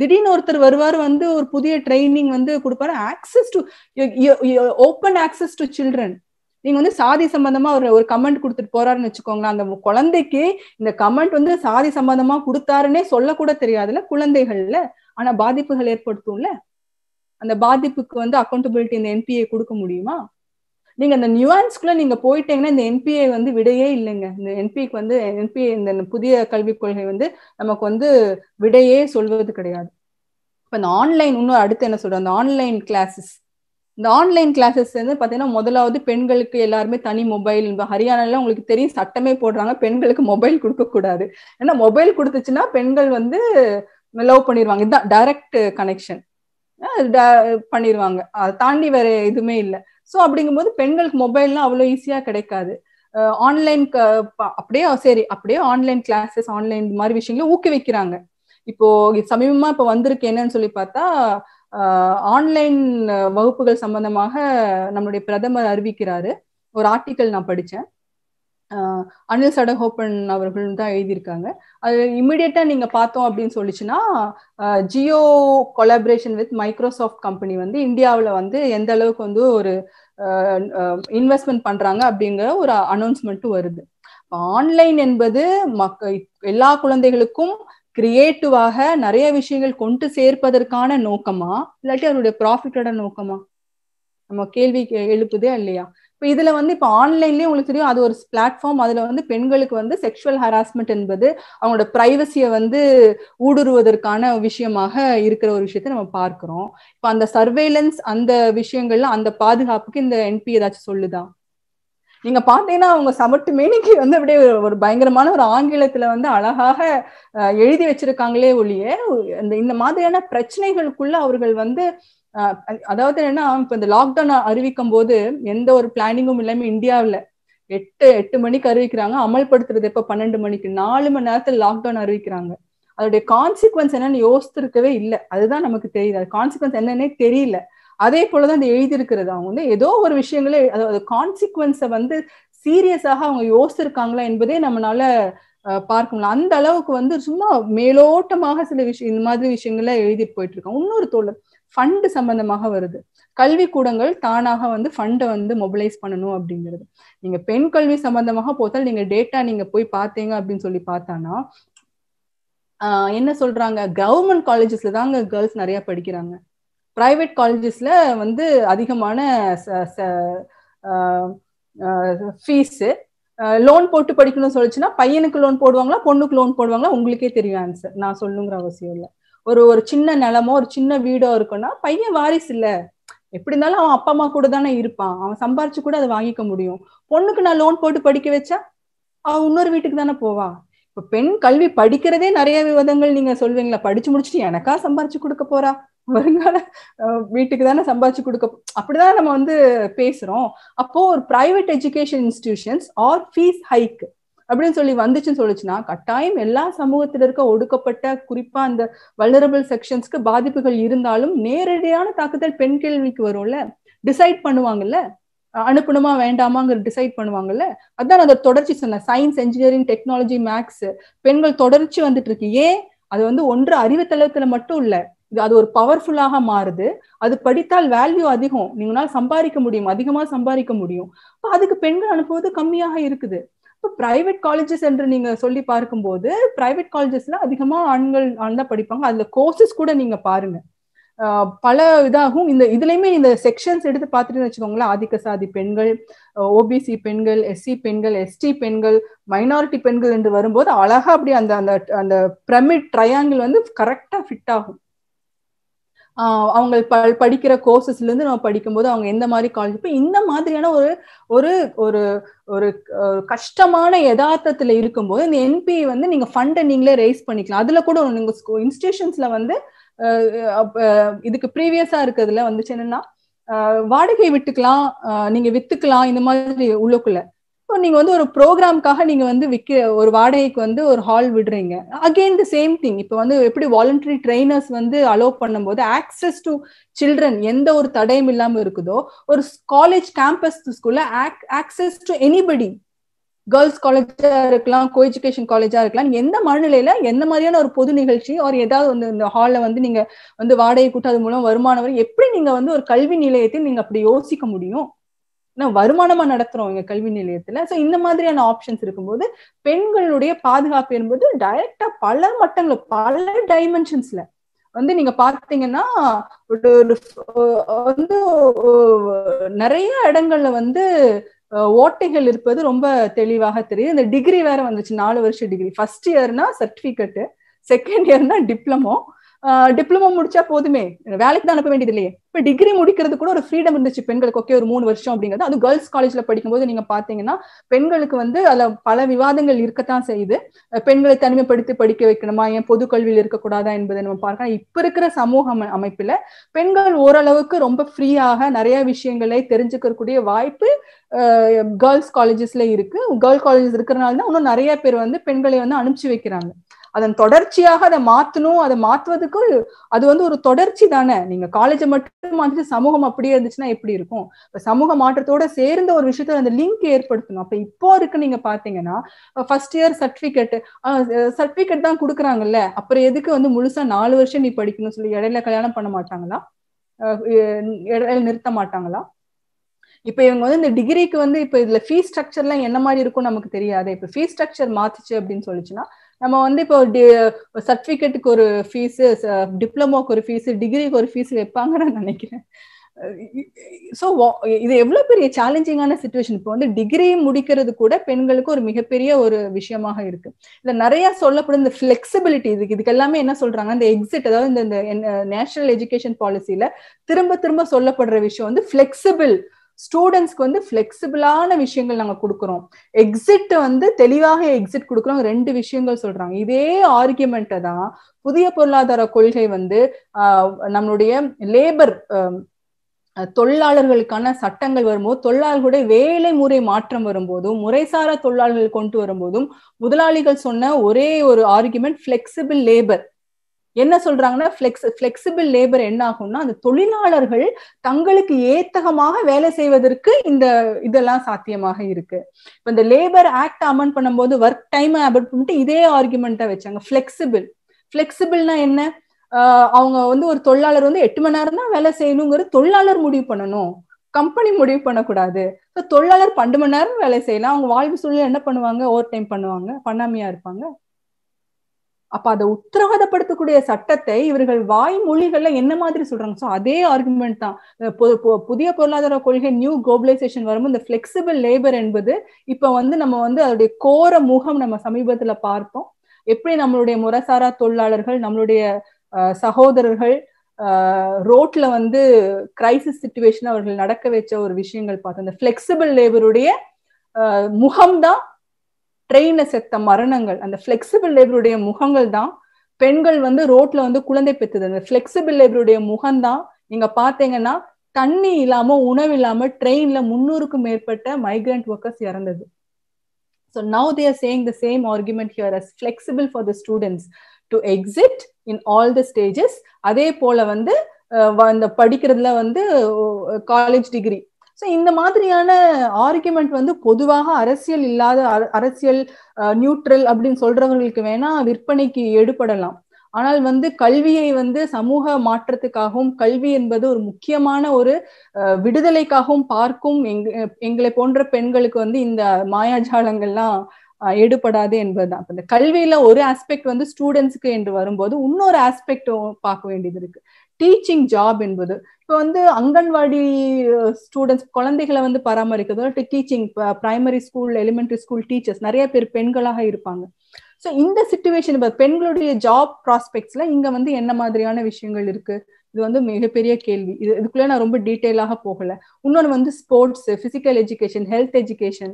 திடீர்னு ஒருத்தர் வருவார் வந்து ஒரு புதிய ட்ரைனிங் வந்து கொடுப்பாரு access to open access to children நீங்க வந்து சாதி சம்பந்தமா ஒரு ஒரு கமெண்ட் கொடுத்துட்டு போறாருன்னு வச்சுக்கோங்களேன் அந்த குழந்தைக்கு இந்த கமெண்ட் வந்து சாதி சம்பந்தமா கொடுத்தாருன்னே சொல்லக்கூட தெரியாதுல்ல குழந்தைகள்ல ஆனா பாதிப்புகள் ஏற்படுத்தும்ல அந்த பாதிப்புக்கு வந்து அக்கௌண்டபிலிட்டி இந்த என்பிஏ கொடுக்க முடியுமா நீங்க அந்த நியூவான்ஸ்குள்ள நீங்க போயிட்டீங்கன்னா இந்த என்பிஐ வந்து விடையே இல்லைங்க இந்த என்பிக்கு வந்து என்பிஏ இந்த புதிய கல்விக் கொள்கை வந்து நமக்கு வந்து விடையே சொல்வது கிடையாது இப்போ இந்த ஆன்லைன் இன்னும் அடுத்து என்ன சொல்றோம் அந்த ஆன்லைன் கிளாஸஸ் இந்த ஆன்லைன் கிளாஸஸ் வந்து பாத்தீங்கன்னா முதலாவது பெண்களுக்கு எல்லாருமே தனி மொபைல் ஹரியானால உங்களுக்கு தெரியும் சட்டமே போடுறாங்க பெண்களுக்கு மொபைல் கொடுக்கக்கூடாது ஏன்னா மொபைல் கொடுத்துச்சுன்னா பெண்கள் வந்து லவ் பண்ணிடுவாங்க இதுதான் டைரக்ட் கனெக்ஷன் பண்ணிடுவாங்க அதை தாண்டி வேற எதுவுமே இல்லை ஸோ அப்படிங்கும்போது பெண்களுக்கு மொபைல்லாம் அவ்வளோ ஈஸியாக கிடைக்காது ஆன்லைன் அப்படியே சரி அப்படியே ஆன்லைன் கிளாஸஸ் ஆன்லைன் இந்த மாதிரி விஷயங்களை ஊக்குவிக்கிறாங்க இப்போ சமீபமா இப்போ வந்திருக்கு என்னன்னு சொல்லி பார்த்தா ஆன்லைன் வகுப்புகள் சம்பந்தமாக நம்மளுடைய பிரதமர் அறிவிக்கிறாரு ஒரு ஆர்டிக்கல் நான் படித்தேன் அனில் சடகோப்பன் அவர்கள் தான் எழுதியிருக்காங்க அது இம்மிடியட்டா நீங்க பார்த்தோம் அப்படின்னு சொல்லிச்சுன்னா Jio collaboration with Microsoft company வந்து இந்தியாவில் வந்து எந்த அளவுக்கு வந்து ஒரு இன்வெஸ்ட்மெண்ட் பண்றாங்க அப்படிங்கிற ஒரு அனௌன்ஸ்மெண்ட் வருது ஆன்லைன் என்பது மக்க எல்லா குழந்தைகளுக்கும் கிரியேட்டிவாக நிறைய விஷயங்கள் கொண்டு சேர்ப்பதற்கான நோக்கமா இல்லாட்டி அவருடைய ப்ராஃபிட்டோட நோக்கமா நம்ம கேள்வி எழுப்புதே இல்லையா இப்போ இதுல வந்து இப்போ ஆன்லைன்லேயே உங்களுக்கு தெரியும் அது ஒரு பிளாட்ஃபார்ம் அதுல வந்து பெண்களுக்கு வந்து செக்ஷுவல் ஹராஸ்மெண்ட் என்பது அவங்களோட பிரைவசியை வந்து ஊடுருவதற்கான விஷயமாக இருக்கிற ஒரு விஷயத்த நம்ம பார்க்கிறோம் இப்போ அந்த சர்வேலன்ஸ் அந்த விஷயங்கள்ல அந்த பாதுகாப்புக்கு இந்த என்பி ஏதாச்சும் சொல்லுதா நீங்க பாத்தீங்கன்னா அவங்க சமட்டு மேனிக்கு வந்து அப்படியே ஒரு பயங்கரமான ஒரு ஆங்கிலத்துல வந்து அழகாக எழுதி வச்சிருக்காங்களே ஒழிய இந்த இந்த மாதிரியான பிரச்சனைகளுக்குள்ள அவர்கள் வந்து அதாவது என்னன்னா இப்ப இந்த லாக்டவுன் அறிவிக்கும் போது எந்த ஒரு பிளானிங்கும் இல்லாம இந்தியாவில எட்டு எட்டு மணிக்கு அறிவிக்கிறாங்க அமல்படுத்துறது எப்ப பன்னெண்டு மணிக்கு நாலு மணி நேரத்துல லாக்டவுன் அறிவிக்கிறாங்க அதோடைய கான்சிக்வன்ஸ் என்னன்னு யோசித்திருக்கவே இல்லை அதுதான் நமக்கு தெரியுது அது கான்சிக்வன்ஸ் என்னன்னே தெரியல அதே போலதான் இந்த எழுதியிருக்கிறது அவங்க வந்து ஏதோ ஒரு விஷயங்களே அதாவது கான்சிக்வன்ஸை வந்து சீரியஸாக அவங்க யோசிச்சிருக்காங்களா என்பதே நம்மளால பார்க்க முடியல அந்த அளவுக்கு வந்து சும்மா மேலோட்டமாக சில விஷயம் இந்த மாதிரி விஷயங்கள்ல எழுதிட்டு போயிட்டு இருக்காங்க இன்னொரு தோழர் ஃபண்டு சம்பந்தமாக வருது கல்வி கூடங்கள் தானாக வந்து ஃபண்டை வந்து மொபிலைஸ் பண்ணணும் அப்படிங்கிறது நீங்க பெண் கல்வி சம்பந்தமாக போத்தால் நீங்க டேட்டா நீங்க போய் பார்த்தீங்க அப்படின்னு சொல்லி பார்த்தானா என்ன சொல்றாங்க கவர்மெண்ட் காலேஜஸ்ல தாங்க கேர்ள்ஸ் நிறைய படிக்கிறாங்க பிரைவேட் காலேஜஸ்ல வந்து அதிகமான ஃபீஸு லோன் போட்டு படிக்கணும்னு சொல்லிச்சுன்னா பையனுக்கு லோன் போடுவாங்களா பொண்ணுக்கு லோன் போடுவாங்களா உங்களுக்கே தெரியும் ஆன்சர் நான் சொல்லுங்கிற அவசியம் இல்லை ஒரு ஒரு சின்ன நிலமோ ஒரு சின்ன வீடோ இருக்குன்னா பையன் வாரிசு இல்ல எப்படி இருந்தாலும் அவன் அப்பா அம்மா கூட தானே இருப்பான் அவன் சம்பாரிச்சு கூட அதை வாங்கிக்க முடியும் பொண்ணுக்கு நான் லோன் போட்டு படிக்க வச்சா அவன் இன்னொரு வீட்டுக்கு தானே போவா இப்ப பெண் கல்வி படிக்கிறதே நிறைய விவாதங்கள் நீங்க சொல்வீங்களா படிச்சு முடிச்சுட்டு எனக்கா சம்பாரிச்சு கொடுக்க போறா வருங்கால வீட்டுக்கு தானே சம்பாதிச்சு கொடுக்க அப்படிதான் நம்ம வந்து பேசுறோம் அப்போ ஒரு private education institutions are fees hike அப்படின்னு சொல்லி வந்துச்சுன்னு சொல்லுச்சுன்னா கட்டாயம் எல்லா சமூகத்தில் இருக்க ஒடுக்கப்பட்ட குறிப்பா அந்த வல்னரபிள் செக்ஷன்ஸ்க்கு பாதிப்புகள் இருந்தாலும் நேரடியான தாக்குதல் பெண் கேள்விக்கு வரும்ல டிசைட் பண்ணுவாங்கல்ல அனுப்பணுமா வேண்டாமாங்கிற டிசைட் பண்ணுவாங்கல்ல அதான் அதை தொடர்ச்சி சொன்னேன் சயின்ஸ் என்ஜினியரிங் டெக்னாலஜி மேக்ஸ் பெண்கள் தொடர்ச்சி வந்துட்டு இருக்கு ஏன் அது வந்து ஒன்று அறிவு தளத்துல மட்டும் இல்ல அது ஒரு பவர்ஃபுல்லாக மாறுது அது படித்தால் வேல்யூ அதிகம் நீங்களால் சம்பாதிக்க முடியும் அதிகமா சம்பாதிக்க முடியும் அதுக்கு பெண்கள் அனுப்புவது கம்மியாக இருக்குது இப்போ பிரைவேட் காலேஜஸ் என்று நீங்க சொல்லி பார்க்கும்போது பிரைவேட் காலேஜஸ்ல அதிகமா ஆண்கள் ஆண் தான் படிப்பாங்க அதுல கோர்சஸ் கூட நீங்க பாருங்க பல இதாகும் இந்த இதுலயுமே இந்த செக்ஷன்ஸ் எடுத்து பார்த்துட்டு வச்சுக்கோங்களேன் ஆதிக்க சாதி பெண்கள் ஓபிசி பெண்கள் எஸ்சி பெண்கள் எஸ்டி பெண்கள் மைனாரிட்டி பெண்கள் என்று வரும்போது அழகா அப்படி அந்த அந்த அந்த பிரமிட் ட்ரையாங்கிள் வந்து கரெக்டா ஃபிட் ஆகும் அவங்க ப படிக்கிற கோர்சஸ்லேருந்து நம்ம படிக்கும்போது அவங்க எந்த மாதிரி காலேஜ் இப்போ இந்த மாதிரியான ஒரு ஒரு ஒரு ஒரு கஷ்டமான யதார்த்தத்தில் இருக்கும்போது இந்த என்பி வந்து நீங்கள் ஃபண்டை நீங்களே ரைஸ் பண்ணிக்கலாம் அதில் கூட நீங்கள் இன்ஸ்டிடியூஷன்ஸ்ல வந்து இதுக்கு ப்ரீவியஸாக இருக்கிறதுல வந்துச்சு என்னன்னா வாடகை விட்டுக்கலாம் நீங்க வித்துக்கலாம் இந்த மாதிரி உள்ளக்குள்ள ஸோ நீங்க வந்து ஒரு ப்ரோக்ராம்க்காக நீங்க வந்து விற்க ஒரு வாடகைக்கு வந்து ஒரு ஹால் விடுறீங்க அகெயின் த சேம் திங் இப்போ வந்து எப்படி வாலண்டரி ட்ரைனர்ஸ் வந்து அலோவ் பண்ணும்போது ஆக்சஸ் டு சில்ட்ரன் எந்த ஒரு தடையும் இல்லாம இருக்குதோ ஒரு காலேஜ் கேம்பஸ் ஸ்கூல்ல ஆக்சஸ் டு எனிபடி கேர்ள்ஸ் காலேஜா இருக்கலாம் கோ எஜுகேஷன் காலேஜா இருக்கலாம் எந்த மனநிலையில எந்த மாதிரியான ஒரு பொது நிகழ்ச்சி ஒரு ஏதாவது வந்து இந்த ஹாலில் வந்து நீங்க வந்து வாடகை கூட்டாது மூலம் வருமானம் எப்படி நீங்க வந்து ஒரு கல்வி நிலையத்தில் நீங்க அப்படி யோசிக்க முடியும் வருமானமா நடத்துறோம் எங்க கல்வி நிலையத்துல சோ இந்த மாதிரியான ஆப்ஷன்ஸ் இருக்கும்போது பெண்களுடைய பாதுகாப்பு என்பது டைரக்டா பல மட்டங்கள் பல டைமென்ஷன்ஸ்ல வந்து நீங்க பாத்தீங்கன்னா வந்து நிறைய இடங்கள்ல வந்து ஓட்டைகள் இருப்பது ரொம்ப தெளிவாக தெரியுது இந்த டிகிரி வேற வந்துச்சு நாலு வருஷம் டிகிரி ஃபர்ஸ்ட் இயர்னா சர்டிபிகேட்டு செகண்ட் இயர்னா டிப்ளமோ டிப்ளமோ முடிச்சா போதுமே வேலைக்கு தான் அனுப்ப வேண்டியது இல்லையே இப்ப டிகிரி முடிக்கிறது கூட ஒரு ஃப்ரீடம் இருந்துச்சு பெண்களுக்கு ஓகே ஒரு மூணு வருஷம் அப்படிங்கிறது அது கேர்ள்ஸ் காலேஜ்ல படிக்கும்போது நீங்க பாத்தீங்கன்னா பெண்களுக்கு வந்து அதுல பல விவாதங்கள் இருக்கத்தான் செய்யுது பெண்களை தனிமைப்படுத்தி படிக்க வைக்கணுமா ஏன் பொது கல்வியில் இருக்கக்கூடாதா என்பதை நம்ம பார்க்கலாம் இப்ப இருக்கிற சமூக அமைப்புல பெண்கள் ஓரளவுக்கு ரொம்ப ஃப்ரீயாக நிறைய விஷயங்களை தெரிஞ்சுக்கக்கூடிய வாய்ப்பு கேர்ள்ஸ் காலேஜஸ்ல இருக்கு கேர்ள் காலேஜஸ் இருக்கிறனால தான் இன்னும் நிறைய பேர் வந்து பெண்களை வந்து அனுப்பிச்சு வைக்கிறாங்க அதன் தொடர்ச்சியாக அதை மாத்தணும் அதை மாத்துவதுக்கு அது வந்து ஒரு தொடர்ச்சி தானே நீங்க காலேஜை மட்டும் மாத்திட்டு சமூகம் அப்படியே இருந்துச்சுன்னா எப்படி இருக்கும் இப்ப சமூக மாற்றத்தோட சேர்ந்த ஒரு விஷயத்த அந்த லிங்க் ஏற்படுத்தணும் அப்ப இப்போ இருக்கு நீங்க பாத்தீங்கன்னா ஃபர்ஸ்ட் இயர் சர்டிபிகேட் சர்டிபிகேட் தான் கொடுக்குறாங்கல்ல அப்புறம் எதுக்கு வந்து முழுசா நாலு வருஷம் நீ படிக்கணும்னு சொல்லி இடையில கல்யாணம் பண்ண மாட்டாங்களா இடையில நிறுத்த மாட்டாங்களா இப்ப இவங்க வந்து இந்த டிகிரிக்கு வந்து இப்ப இதுல ஃபீஸ் ஸ்ட்ரக்சர்லாம் என்ன மாதிரி இருக்கும் நமக்கு தெரியாது இப்ப ஃபீஸ் ஸ்ட்ரக்சர் மாத்துச்சு அப்படின்னு சொல்லிச்சுன்னா நம்ம வந்து இப்போ சர்டிபிகேட்டுக்கு ஒரு ஃபீஸ் டிப்ளமோக்கு ஒரு ஃபீஸ் டிகிரிக்கு ஒரு ஃபீஸ் வைப்பாங்கன்னு நான் நினைக்கிறேன் ஸோ இது எவ்வளவு பெரிய சேலஞ்சிங்கான சுச்சுவேஷன் இப்போ வந்து டிகிரி முடிக்கிறது கூட பெண்களுக்கு ஒரு மிகப்பெரிய ஒரு விஷயமாக இருக்கு இந்த நிறைய சொல்லப்படும் இந்த ஃபிளெக்சிபிலிட்டி இதுக்கு இதுக்கு எல்லாமே என்ன சொல்றாங்க இந்த எக்ஸிட் அதாவது இந்த நேஷனல் எஜுகேஷன் பாலிசியில திரும்ப திரும்ப சொல்லப்படுற விஷயம் வந்து ஃபிளெக்சிபிள் ஸ்டூடெண்ட்ஸ்க்கு வந்து ஃப்ளெக்சிபிளான விஷயங்கள் நாங்கள் கொடுக்குறோம் எக்ஸிட் வந்து தெளிவாக எக்ஸிட் கொடுக்குறோம் ரெண்டு விஷயங்கள் சொல்றாங்க இதே ஆர்கியூமெண்ட்டை தான் புதிய பொருளாதார கொள்கை வந்து நம்மளுடைய லேபர் தொழிலாளர்களுக்கான சட்டங்கள் வரும்போது தொழிலாளர்களுடைய வேலை முறை மாற்றம் வரும்போதும் முறைசாரா தொழிலாளர்கள் கொண்டு வரும்போதும் முதலாளிகள் சொன்ன ஒரே ஒரு ஆர்குமெண்ட் ஃபிளெக்சிபிள் லேபர் என்ன சொல்றாங்கன்னா ஃபிளெக்ஸ் ஃபிளெக்சிபிள் லேபர் என்ன ஆகும்னா அந்த தொழிலாளர்கள் தங்களுக்கு ஏத்தகமாக வேலை செய்வதற்கு இந்த இதெல்லாம் சாத்தியமாக இருக்கு இப்போ இந்த லேபர் ஆக்ட் அமெண்ட் பண்ணும்போது ஒர்க் டைம் அமெண்ட் பண்ணிட்டு இதே ஆர்குமெண்ட்டை வச்சாங்க ஃபிளெக்சிபிள் ஃபிளெக்சிபிள்னா என்ன அவங்க வந்து ஒரு தொழிலாளர் வந்து எட்டு மணி நேரம் தான் வேலை செய்யணுங்கிறது தொழிலாளர் முடிவு பண்ணணும் கம்பெனி முடிவு பண்ணக்கூடாது இப்போ தொழிலாளர் பன்னெண்டு மணி நேரம் வேலை செய்யலாம் அவங்க வாழ்வு சூழ்நிலை என்ன பண்ணுவாங்க ஓவர் டைம் பண்ணுவாங்க பண்ணாமையா இருப்பாங்க அப்ப அதை உத்தரவாதப்படுத்தக்கூடிய சட்டத்தை இவர்கள் மொழிகள்ல என்ன மாதிரி சொல்றாங்க ஸோ அதே ஆர்குமெண்ட் தான் புதிய பொருளாதார கொள்கை நியூ குளோபலைசேஷன் வரும்போது இந்த பிளெக்சிபிள் லேபர் என்பது இப்ப வந்து நம்ம வந்து அதோடைய கோர முகம் நம்ம சமீபத்துல பார்ப்போம் எப்படி நம்மளுடைய முரசாரா தொழிலாளர்கள் நம்மளுடைய சகோதரர்கள் ரோட்ல வந்து கிரைசிஸ் சுச்சுவேஷன் அவர்கள் நடக்க வச்ச ஒரு விஷயங்கள் பார்த்தோம் இந்த பிளெக்சிபிள் லேபருடைய முகம்தான் ட்ரெயினை செத்த மரணங்கள் அந்த ஃபிளெக்சிபிள் லேபருடைய முகங்கள் தான் பெண்கள் வந்து ரோட்ல வந்து குழந்தை பெற்றது அந்த ஃபிளெக்சிபிள் லேபருடைய முகம்தான் நீங்க பாத்தீங்கன்னா தண்ணி இல்லாம உணவு இல்லாம ட்ரெயின்ல முன்னூறுக்கும் மேற்பட்ட மைக்ரென்ட் ஒர்க்கர்ஸ் இறந்தது so now they're saying the same argument here as flexible for the students to exit in all the stages அதே போல வந்து அந்த படிக்கிறதுல வந்து காலேஜ் டிகிரி ஸோ இந்த மாதிரியான ஆர்குமெண்ட் வந்து பொதுவாக அரசியல் இல்லாத அரசியல் நியூட்ரல் அப்படின்னு சொல்றவங்களுக்கு வேணா விற்பனைக்கு எடுபடலாம் ஆனால் வந்து கல்வியை வந்து சமூக மாற்றத்துக்காகவும் கல்வி என்பது ஒரு முக்கியமான ஒரு விடுதலைக்காகவும் பார்க்கும் எங் எங்களை போன்ற பெண்களுக்கு வந்து இந்த மாயாஜாலங்கள்லாம் எடுபடாது என்பதுதான் இந்த கல்வியில ஒரு ஆஸ்பெக்ட் வந்து ஸ்டூடெண்ட்ஸ்க்கு என்று வரும்போது இன்னொரு ஆஸ்பெக்ட் பார்க்க வேண்டியது இருக்கு டீச்சிங் ஜாப் என்பது இப்போ வந்து அங்கன்வாடி ஸ்டூடெண்ட்ஸ் குழந்தைகளை வந்து பராமரிக்கிறது teaching primary school elementary school teachers நிறைய பேர் பெண்களாக இருப்பாங்க ஸோ இந்த சுச்சுவேஷன் பெண்களுடைய ஜாப் ப்ராஸ்பெக்ட்ஸ்ல இங்க வந்து என்ன மாதிரியான விஷயங்கள் இருக்கு இது வந்து மிகப்பெரிய கேள்வி இது இதுக்குள்ளே நான் ரொம்ப டீட்டெயிலாக போகல இன்னொன்று வந்து sports physical education health education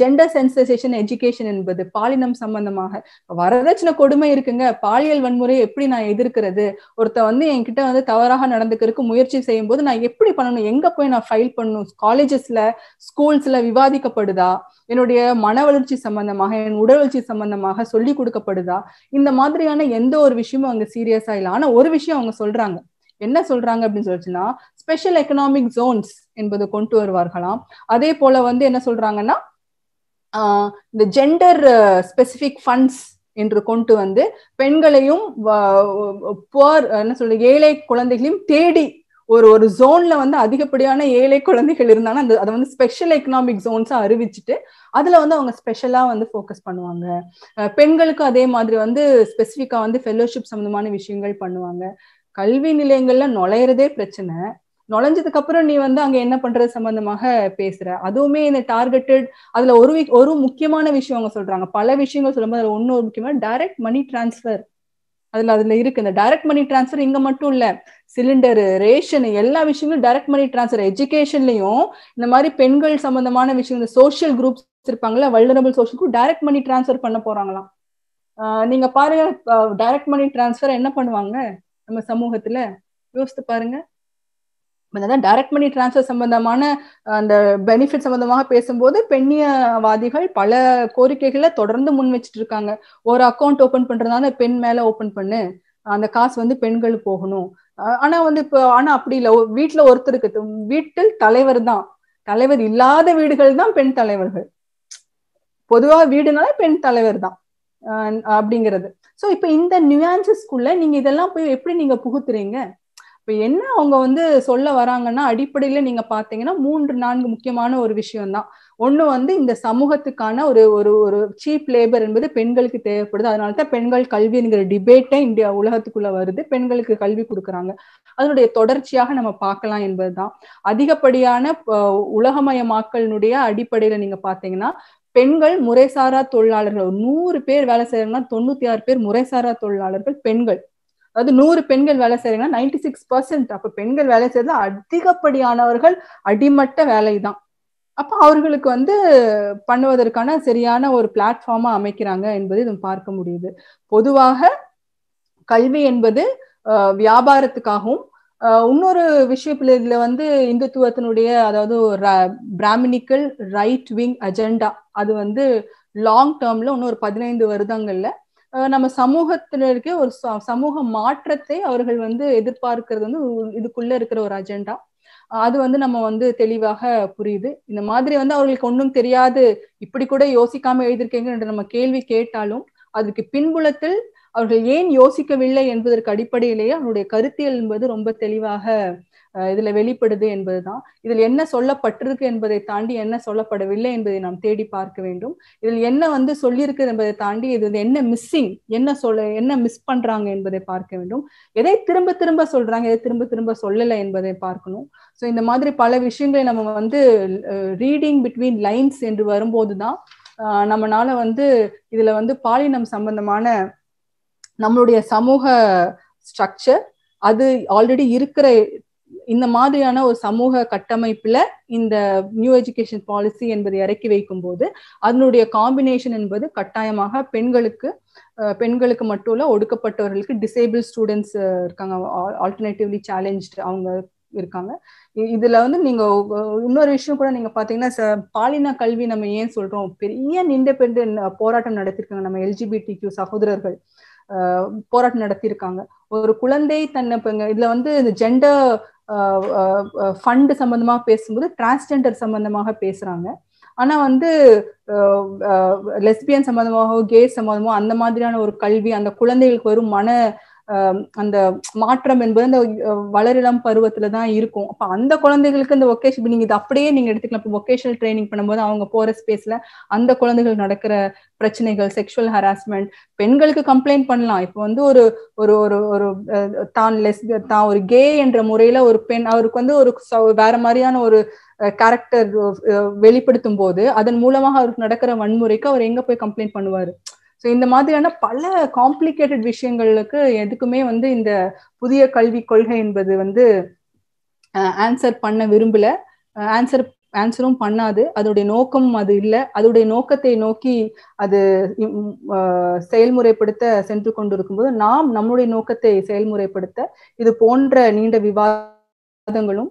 gender sensation education என்பது பாலினம் சம்பந்தமாக வரதட்சணை கொடுமை இருக்குங்க பாலியல் வன்முறையை எப்படி நான் எதிர்க்கிறது ஒருத்த வந்து என்கிட்ட வந்து தவறாக நடந்துக்கிறதுக்கு முயற்சி செய்யும் போது நான் எப்படி பண்ணணும் எங்க போய் நான் ஃபைல் பண்ணணும் காலேஜஸ்ல ஸ்கூல்ஸ்ல விவாதிக்கப்படுதா என்னுடைய மன வளர்ச்சி சம்பந்தமாக என் உடல் வளர்ச்சி சம்பந்தமாக சொல்லி கொடுக்கப்படுதா இந்த மாதிரியான எந்த ஒரு விஷயமும் அவங்க சீரியஸா இல்லை ஆனா ஒரு விஷயம் அவங்க சொல்றாங்க என்ன சொல்றாங்க அப்படின்னு சொல்லிச்சுன்னா ஸ்பெஷல் எக்கனாமிக் ஜோன்ஸ் என்பது கொண்டு வருவார்களாம் அதே போல வந்து என்ன சொல்றாங்கன்னா இந்த ஜெண்டர் ஸ்பெசிபிக் ஃபண்ட்ஸ் என்று கொண்டு வந்து பெண்களையும் புவர் என்ன சொல்ற ஏழை குழந்தைகளையும் தேடி ஒரு ஒரு ஜோன்ல வந்து அதிகப்படியான ஏழை குழந்தைகள் இருந்தாங்கன்னா அந்த அதை வந்து ஸ்பெஷல் எக்கனாமிக் ஜோன்ஸா அறிவிச்சுட்டு அதுல வந்து அவங்க ஸ்பெஷலா வந்து ஃபோக்கஸ் பண்ணுவாங்க பெண்களுக்கும் அதே மாதிரி வந்து ஸ்பெசிஃபிக்கா வந்து ஃபெல்லோஷிப் சம்பந்தமான விஷயங்கள் பண்ணுவாங்க கல்வி நிலையங்கள்ல நுழையிறதே பிரச்சனை நுழைஞ்சதுக்கு அப்புறம் நீ வந்து அங்க என்ன பண்றது சம்பந்தமாக பேசுற அதுவுமே இந்த டார்கெட்டட் அதுல ஒரு ஒரு முக்கியமான விஷயம் அவங்க சொல்றாங்க பல விஷயங்கள் சொல்லும்போது அதுல ஒன்னு ஒரு முக்கியமான டைரக்ட் மணி டிரான்ஸ்பர் அதுல அதுல இருக்கு இந்த டைரக்ட் மணி டிரான்ஸ்பர் இங்க மட்டும் இல்ல சிலிண்டர் ரேஷன் எல்லா விஷயங்களும் டைரக்ட் மணி டிரான்ஸ்பர் எஜுகேஷன்லயும் இந்த மாதிரி பெண்கள் சம்பந்தமான விஷயம் இந்த சோசியல் குரூப்ஸ் இருப்பாங்கல்ல vulnerable social group direct money transfer பண்ண போறாங்களாம் நீங்க பாருங்க டைரக்ட் மணி டிரான்ஸ்பர் என்ன பண்ணுவாங்க நம்ம சமூகத்துல யோசித்து பாருங்க டைரக்ட் மணி டிரான்ஸ்ஃபர் சம்பந்தமான அந்த பெனிஃபிட் சம்பந்தமாக பேசும்போது பெண்ணியவாதிகள் பல கோரிக்கைகளை தொடர்ந்து முன் வச்சுட்டு இருக்காங்க ஒரு அக்கௌண்ட் ஓபன் பண்றதுனால பெண் மேல ஓபன் பண்ணு அந்த காசு வந்து பெண்கள் போகணும் ஆனா வந்து இப்போ ஆனா அப்படி இல்லை வீட்டுல ஒருத்தருக்கு வீட்டில் தலைவர் தான் தலைவர் இல்லாத வீடுகள் தான் பெண் தலைவர்கள் பொதுவா வீடுனால பெண் தலைவர் தான் அப்படிங்கிறது ஸோ இப்போ இந்த நியூயான்சஸ்க்குள்ள நீங்க இதெல்லாம் போய் எப்படி நீங்க புகுத்துறீங்க இப்போ என்ன அவங்க வந்து சொல்ல வராங்கன்னா அடிப்படையில நீங்க பாத்தீங்கன்னா மூன்று நான்கு முக்கியமான ஒரு விஷயம் தான் ஒண்ணு வந்து இந்த சமூகத்துக்கான ஒரு ஒரு ஒரு சீப் லேபர் என்பது பெண்களுக்கு தேவைப்படுது அதனால தான் பெண்கள் கல்விங்கிற டிபேட்டே இந்தியா உலகத்துக்குள்ள வருது பெண்களுக்கு கல்வி கொடுக்குறாங்க அதனுடைய தொடர்ச்சியாக நம்ம பார்க்கலாம் என்பதுதான் அதிகப்படியான உலகமயமாக்கலினுடைய அடிப்படையில நீங்க பாத்தீங்கன்னா பெண்கள் முறைசாரா தொழிலாளர்கள் நூறு பேர் வேலை செய்யறாங்கன்னா தொண்ணூத்தி ஆறு பேர் முறைசாரா தொழிலாளர்கள் பெண்கள் அதாவது நூறு பெண்கள் வேலை செய்யறாங்கன்னா நைன்டி சிக்ஸ் பர்சன்ட் அப்ப பெண்கள் வேலை செய்யறது அதிகப்படியானவர்கள் அடிமட்ட வேலை தான் அப்ப அவர்களுக்கு வந்து பண்ணுவதற்கான சரியான ஒரு பிளாட்ஃபார்மா அமைக்கிறாங்க என்பதை இது பார்க்க முடியுது பொதுவாக கல்வி என்பது வியாபாரத்துக்காகவும் இன்னொரு விஷயத்துல இதுல வந்து இந்துத்துவத்தினுடைய அதாவது பிராமினிக்கல் ரைட் விங் அஜெண்டா அது வந்து லாங் டேர்ம்ல இன்னொரு பதினைந்து வருடங்கள்ல நம்ம சமூகத்துல இருக்க ஒரு சமூக மாற்றத்தை அவர்கள் வந்து எதிர்பார்க்கிறது வந்து இதுக்குள்ள இருக்கிற ஒரு அஜெண்டா அது வந்து நம்ம வந்து தெளிவாக புரியுது இந்த மாதிரி வந்து அவர்களுக்கு ஒன்றும் தெரியாது இப்படி கூட யோசிக்காம எழுதியிருக்கீங்கன்ற நம்ம கேள்வி கேட்டாலும் அதுக்கு பின்புலத்தில் அவர்கள் ஏன் யோசிக்கவில்லை என்பதற்கு அடிப்படையிலேயே அவருடைய கருத்தியல் என்பது ரொம்ப தெளிவாக இதுல வெளிப்படுது என்பதுதான் இதில் என்ன சொல்லப்பட்டிருக்கு என்பதை தாண்டி என்ன சொல்லப்படவில்லை என்பதை நாம் தேடி பார்க்க வேண்டும் இதில் என்ன வந்து சொல்லியிருக்கு என்பதை தாண்டி இது என்ன மிஸ்ஸிங் என்ன சொல்ல என்ன மிஸ் பண்றாங்க என்பதை பார்க்க வேண்டும் எதை திரும்ப திரும்ப சொல்றாங்க எதை திரும்ப திரும்ப சொல்லலை என்பதை பார்க்கணும் ஸோ இந்த மாதிரி பல விஷயங்களை நம்ம வந்து ரீடிங் பிட்வீன் லைன்ஸ் என்று வரும்போது தான் நம்மளால வந்து இதுல வந்து பாலினம் சம்பந்தமான நம்மளுடைய சமூக ஸ்ட்ரக்சர் அது ஆல்ரெடி இருக்கிற இந்த மாதிரியான ஒரு சமூக கட்டமைப்புல இந்த நியூ எஜுகேஷன் பாலிசி என்பதை இறக்கி வைக்கும் போது அதனுடைய காம்பினேஷன் என்பது கட்டாயமாக பெண்களுக்கு பெண்களுக்கு மட்டும் இல்ல ஒடுக்கப்பட்டவர்களுக்கு டிசேபிள் ஸ்டூடெண்ட்ஸ் இருக்காங்க ஆல்டர்னேட்டிவ்லி சேலஞ்ச் அவங்க இருக்காங்க இதுல வந்து நீங்க இன்னொரு விஷயம் கூட நீங்க பாத்தீங்கன்னா பாலின கல்வி நம்ம ஏன் சொல்றோம் பெரிய இண்டிபெண்ட் போராட்டம் நடத்திருக்காங்க நம்ம எல்ஜிபிடி கியூ சகோதரர்கள் போராட்டம் நடத்தியிருக்காங்க ஒரு குழந்தை தன்னை இதுல வந்து இந்த ஜெண்டர் ஃபண்டு சம்பந்தமாக பேசும்போது டிரான்ஸ்ஜெண்டர் சம்பந்தமாக பேசுறாங்க ஆனா வந்து லெஸ்பியன் சம்பந்தமாகவோ கே சம்பந்தமோ அந்த மாதிரியான ஒரு கல்வி அந்த குழந்தைகளுக்கு வரும் மன அந்த மாற்றம் என்பது அந்த வளரிளம் பருவத்துல தான் இருக்கும் அப்ப அந்த குழந்தைகளுக்கு இந்த ஒகேஷன் நீங்க இது அப்படியே நீங்க எடுத்துக்கலாம் இப்போ ஒகேஷனல் ட்ரைனிங் பண்ணும்போது அவங்க போற ஸ்பேஸ்ல அந்த குழந்தைகள் நடக்கிற பிரச்சனைகள் செக்ஷுவல் ஹராஸ்மெண்ட் பெண்களுக்கு கம்ப்ளைண்ட் பண்ணலாம் இப்போ வந்து ஒரு ஒரு ஒரு ஒரு தான் லெஸ் தான் ஒரு கே என்ற முறையில ஒரு பெண் அவருக்கு வந்து ஒரு வேற மாதிரியான ஒரு கேரக்டர் வெளிப்படுத்தும் போது அதன் மூலமாக அவருக்கு நடக்கிற வன்முறைக்கு அவர் எங்க போய் கம்ப்ளைண்ட் பண்ணுவாரு ஸோ இந்த மாதிரியான பல காம்ப்ளிகேட்டட் விஷயங்களுக்கு எதுக்குமே வந்து இந்த புதிய கல்வி கொள்கை என்பது வந்து ஆன்சர் பண்ண விரும்பல ஆன்சர் ஆன்சரும் பண்ணாது அதோடைய நோக்கம் அது இல்லை அதோடைய நோக்கத்தை நோக்கி அது செயல்முறைப்படுத்த சென்று கொண்டிருக்கும்போது நாம் நம்முடைய நோக்கத்தை செயல்முறைப்படுத்த இது போன்ற நீண்ட விவாதங்களும்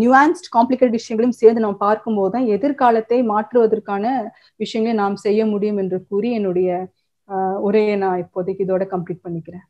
நியூஆன்ஸ்ட் காம்ப்ளிகேட் விஷயங்களையும் சேர்ந்து நாம் பார்க்கும்போது தான் எதிர்காலத்தை மாற்றுவதற்கான விஷயங்களை நாம் செய்ய முடியும் என்று கூறி என்னுடைய ஒரே நான் இப்போதைக்கு இதோட கம்ப்ளீட் பண்ணிக்கிறேன்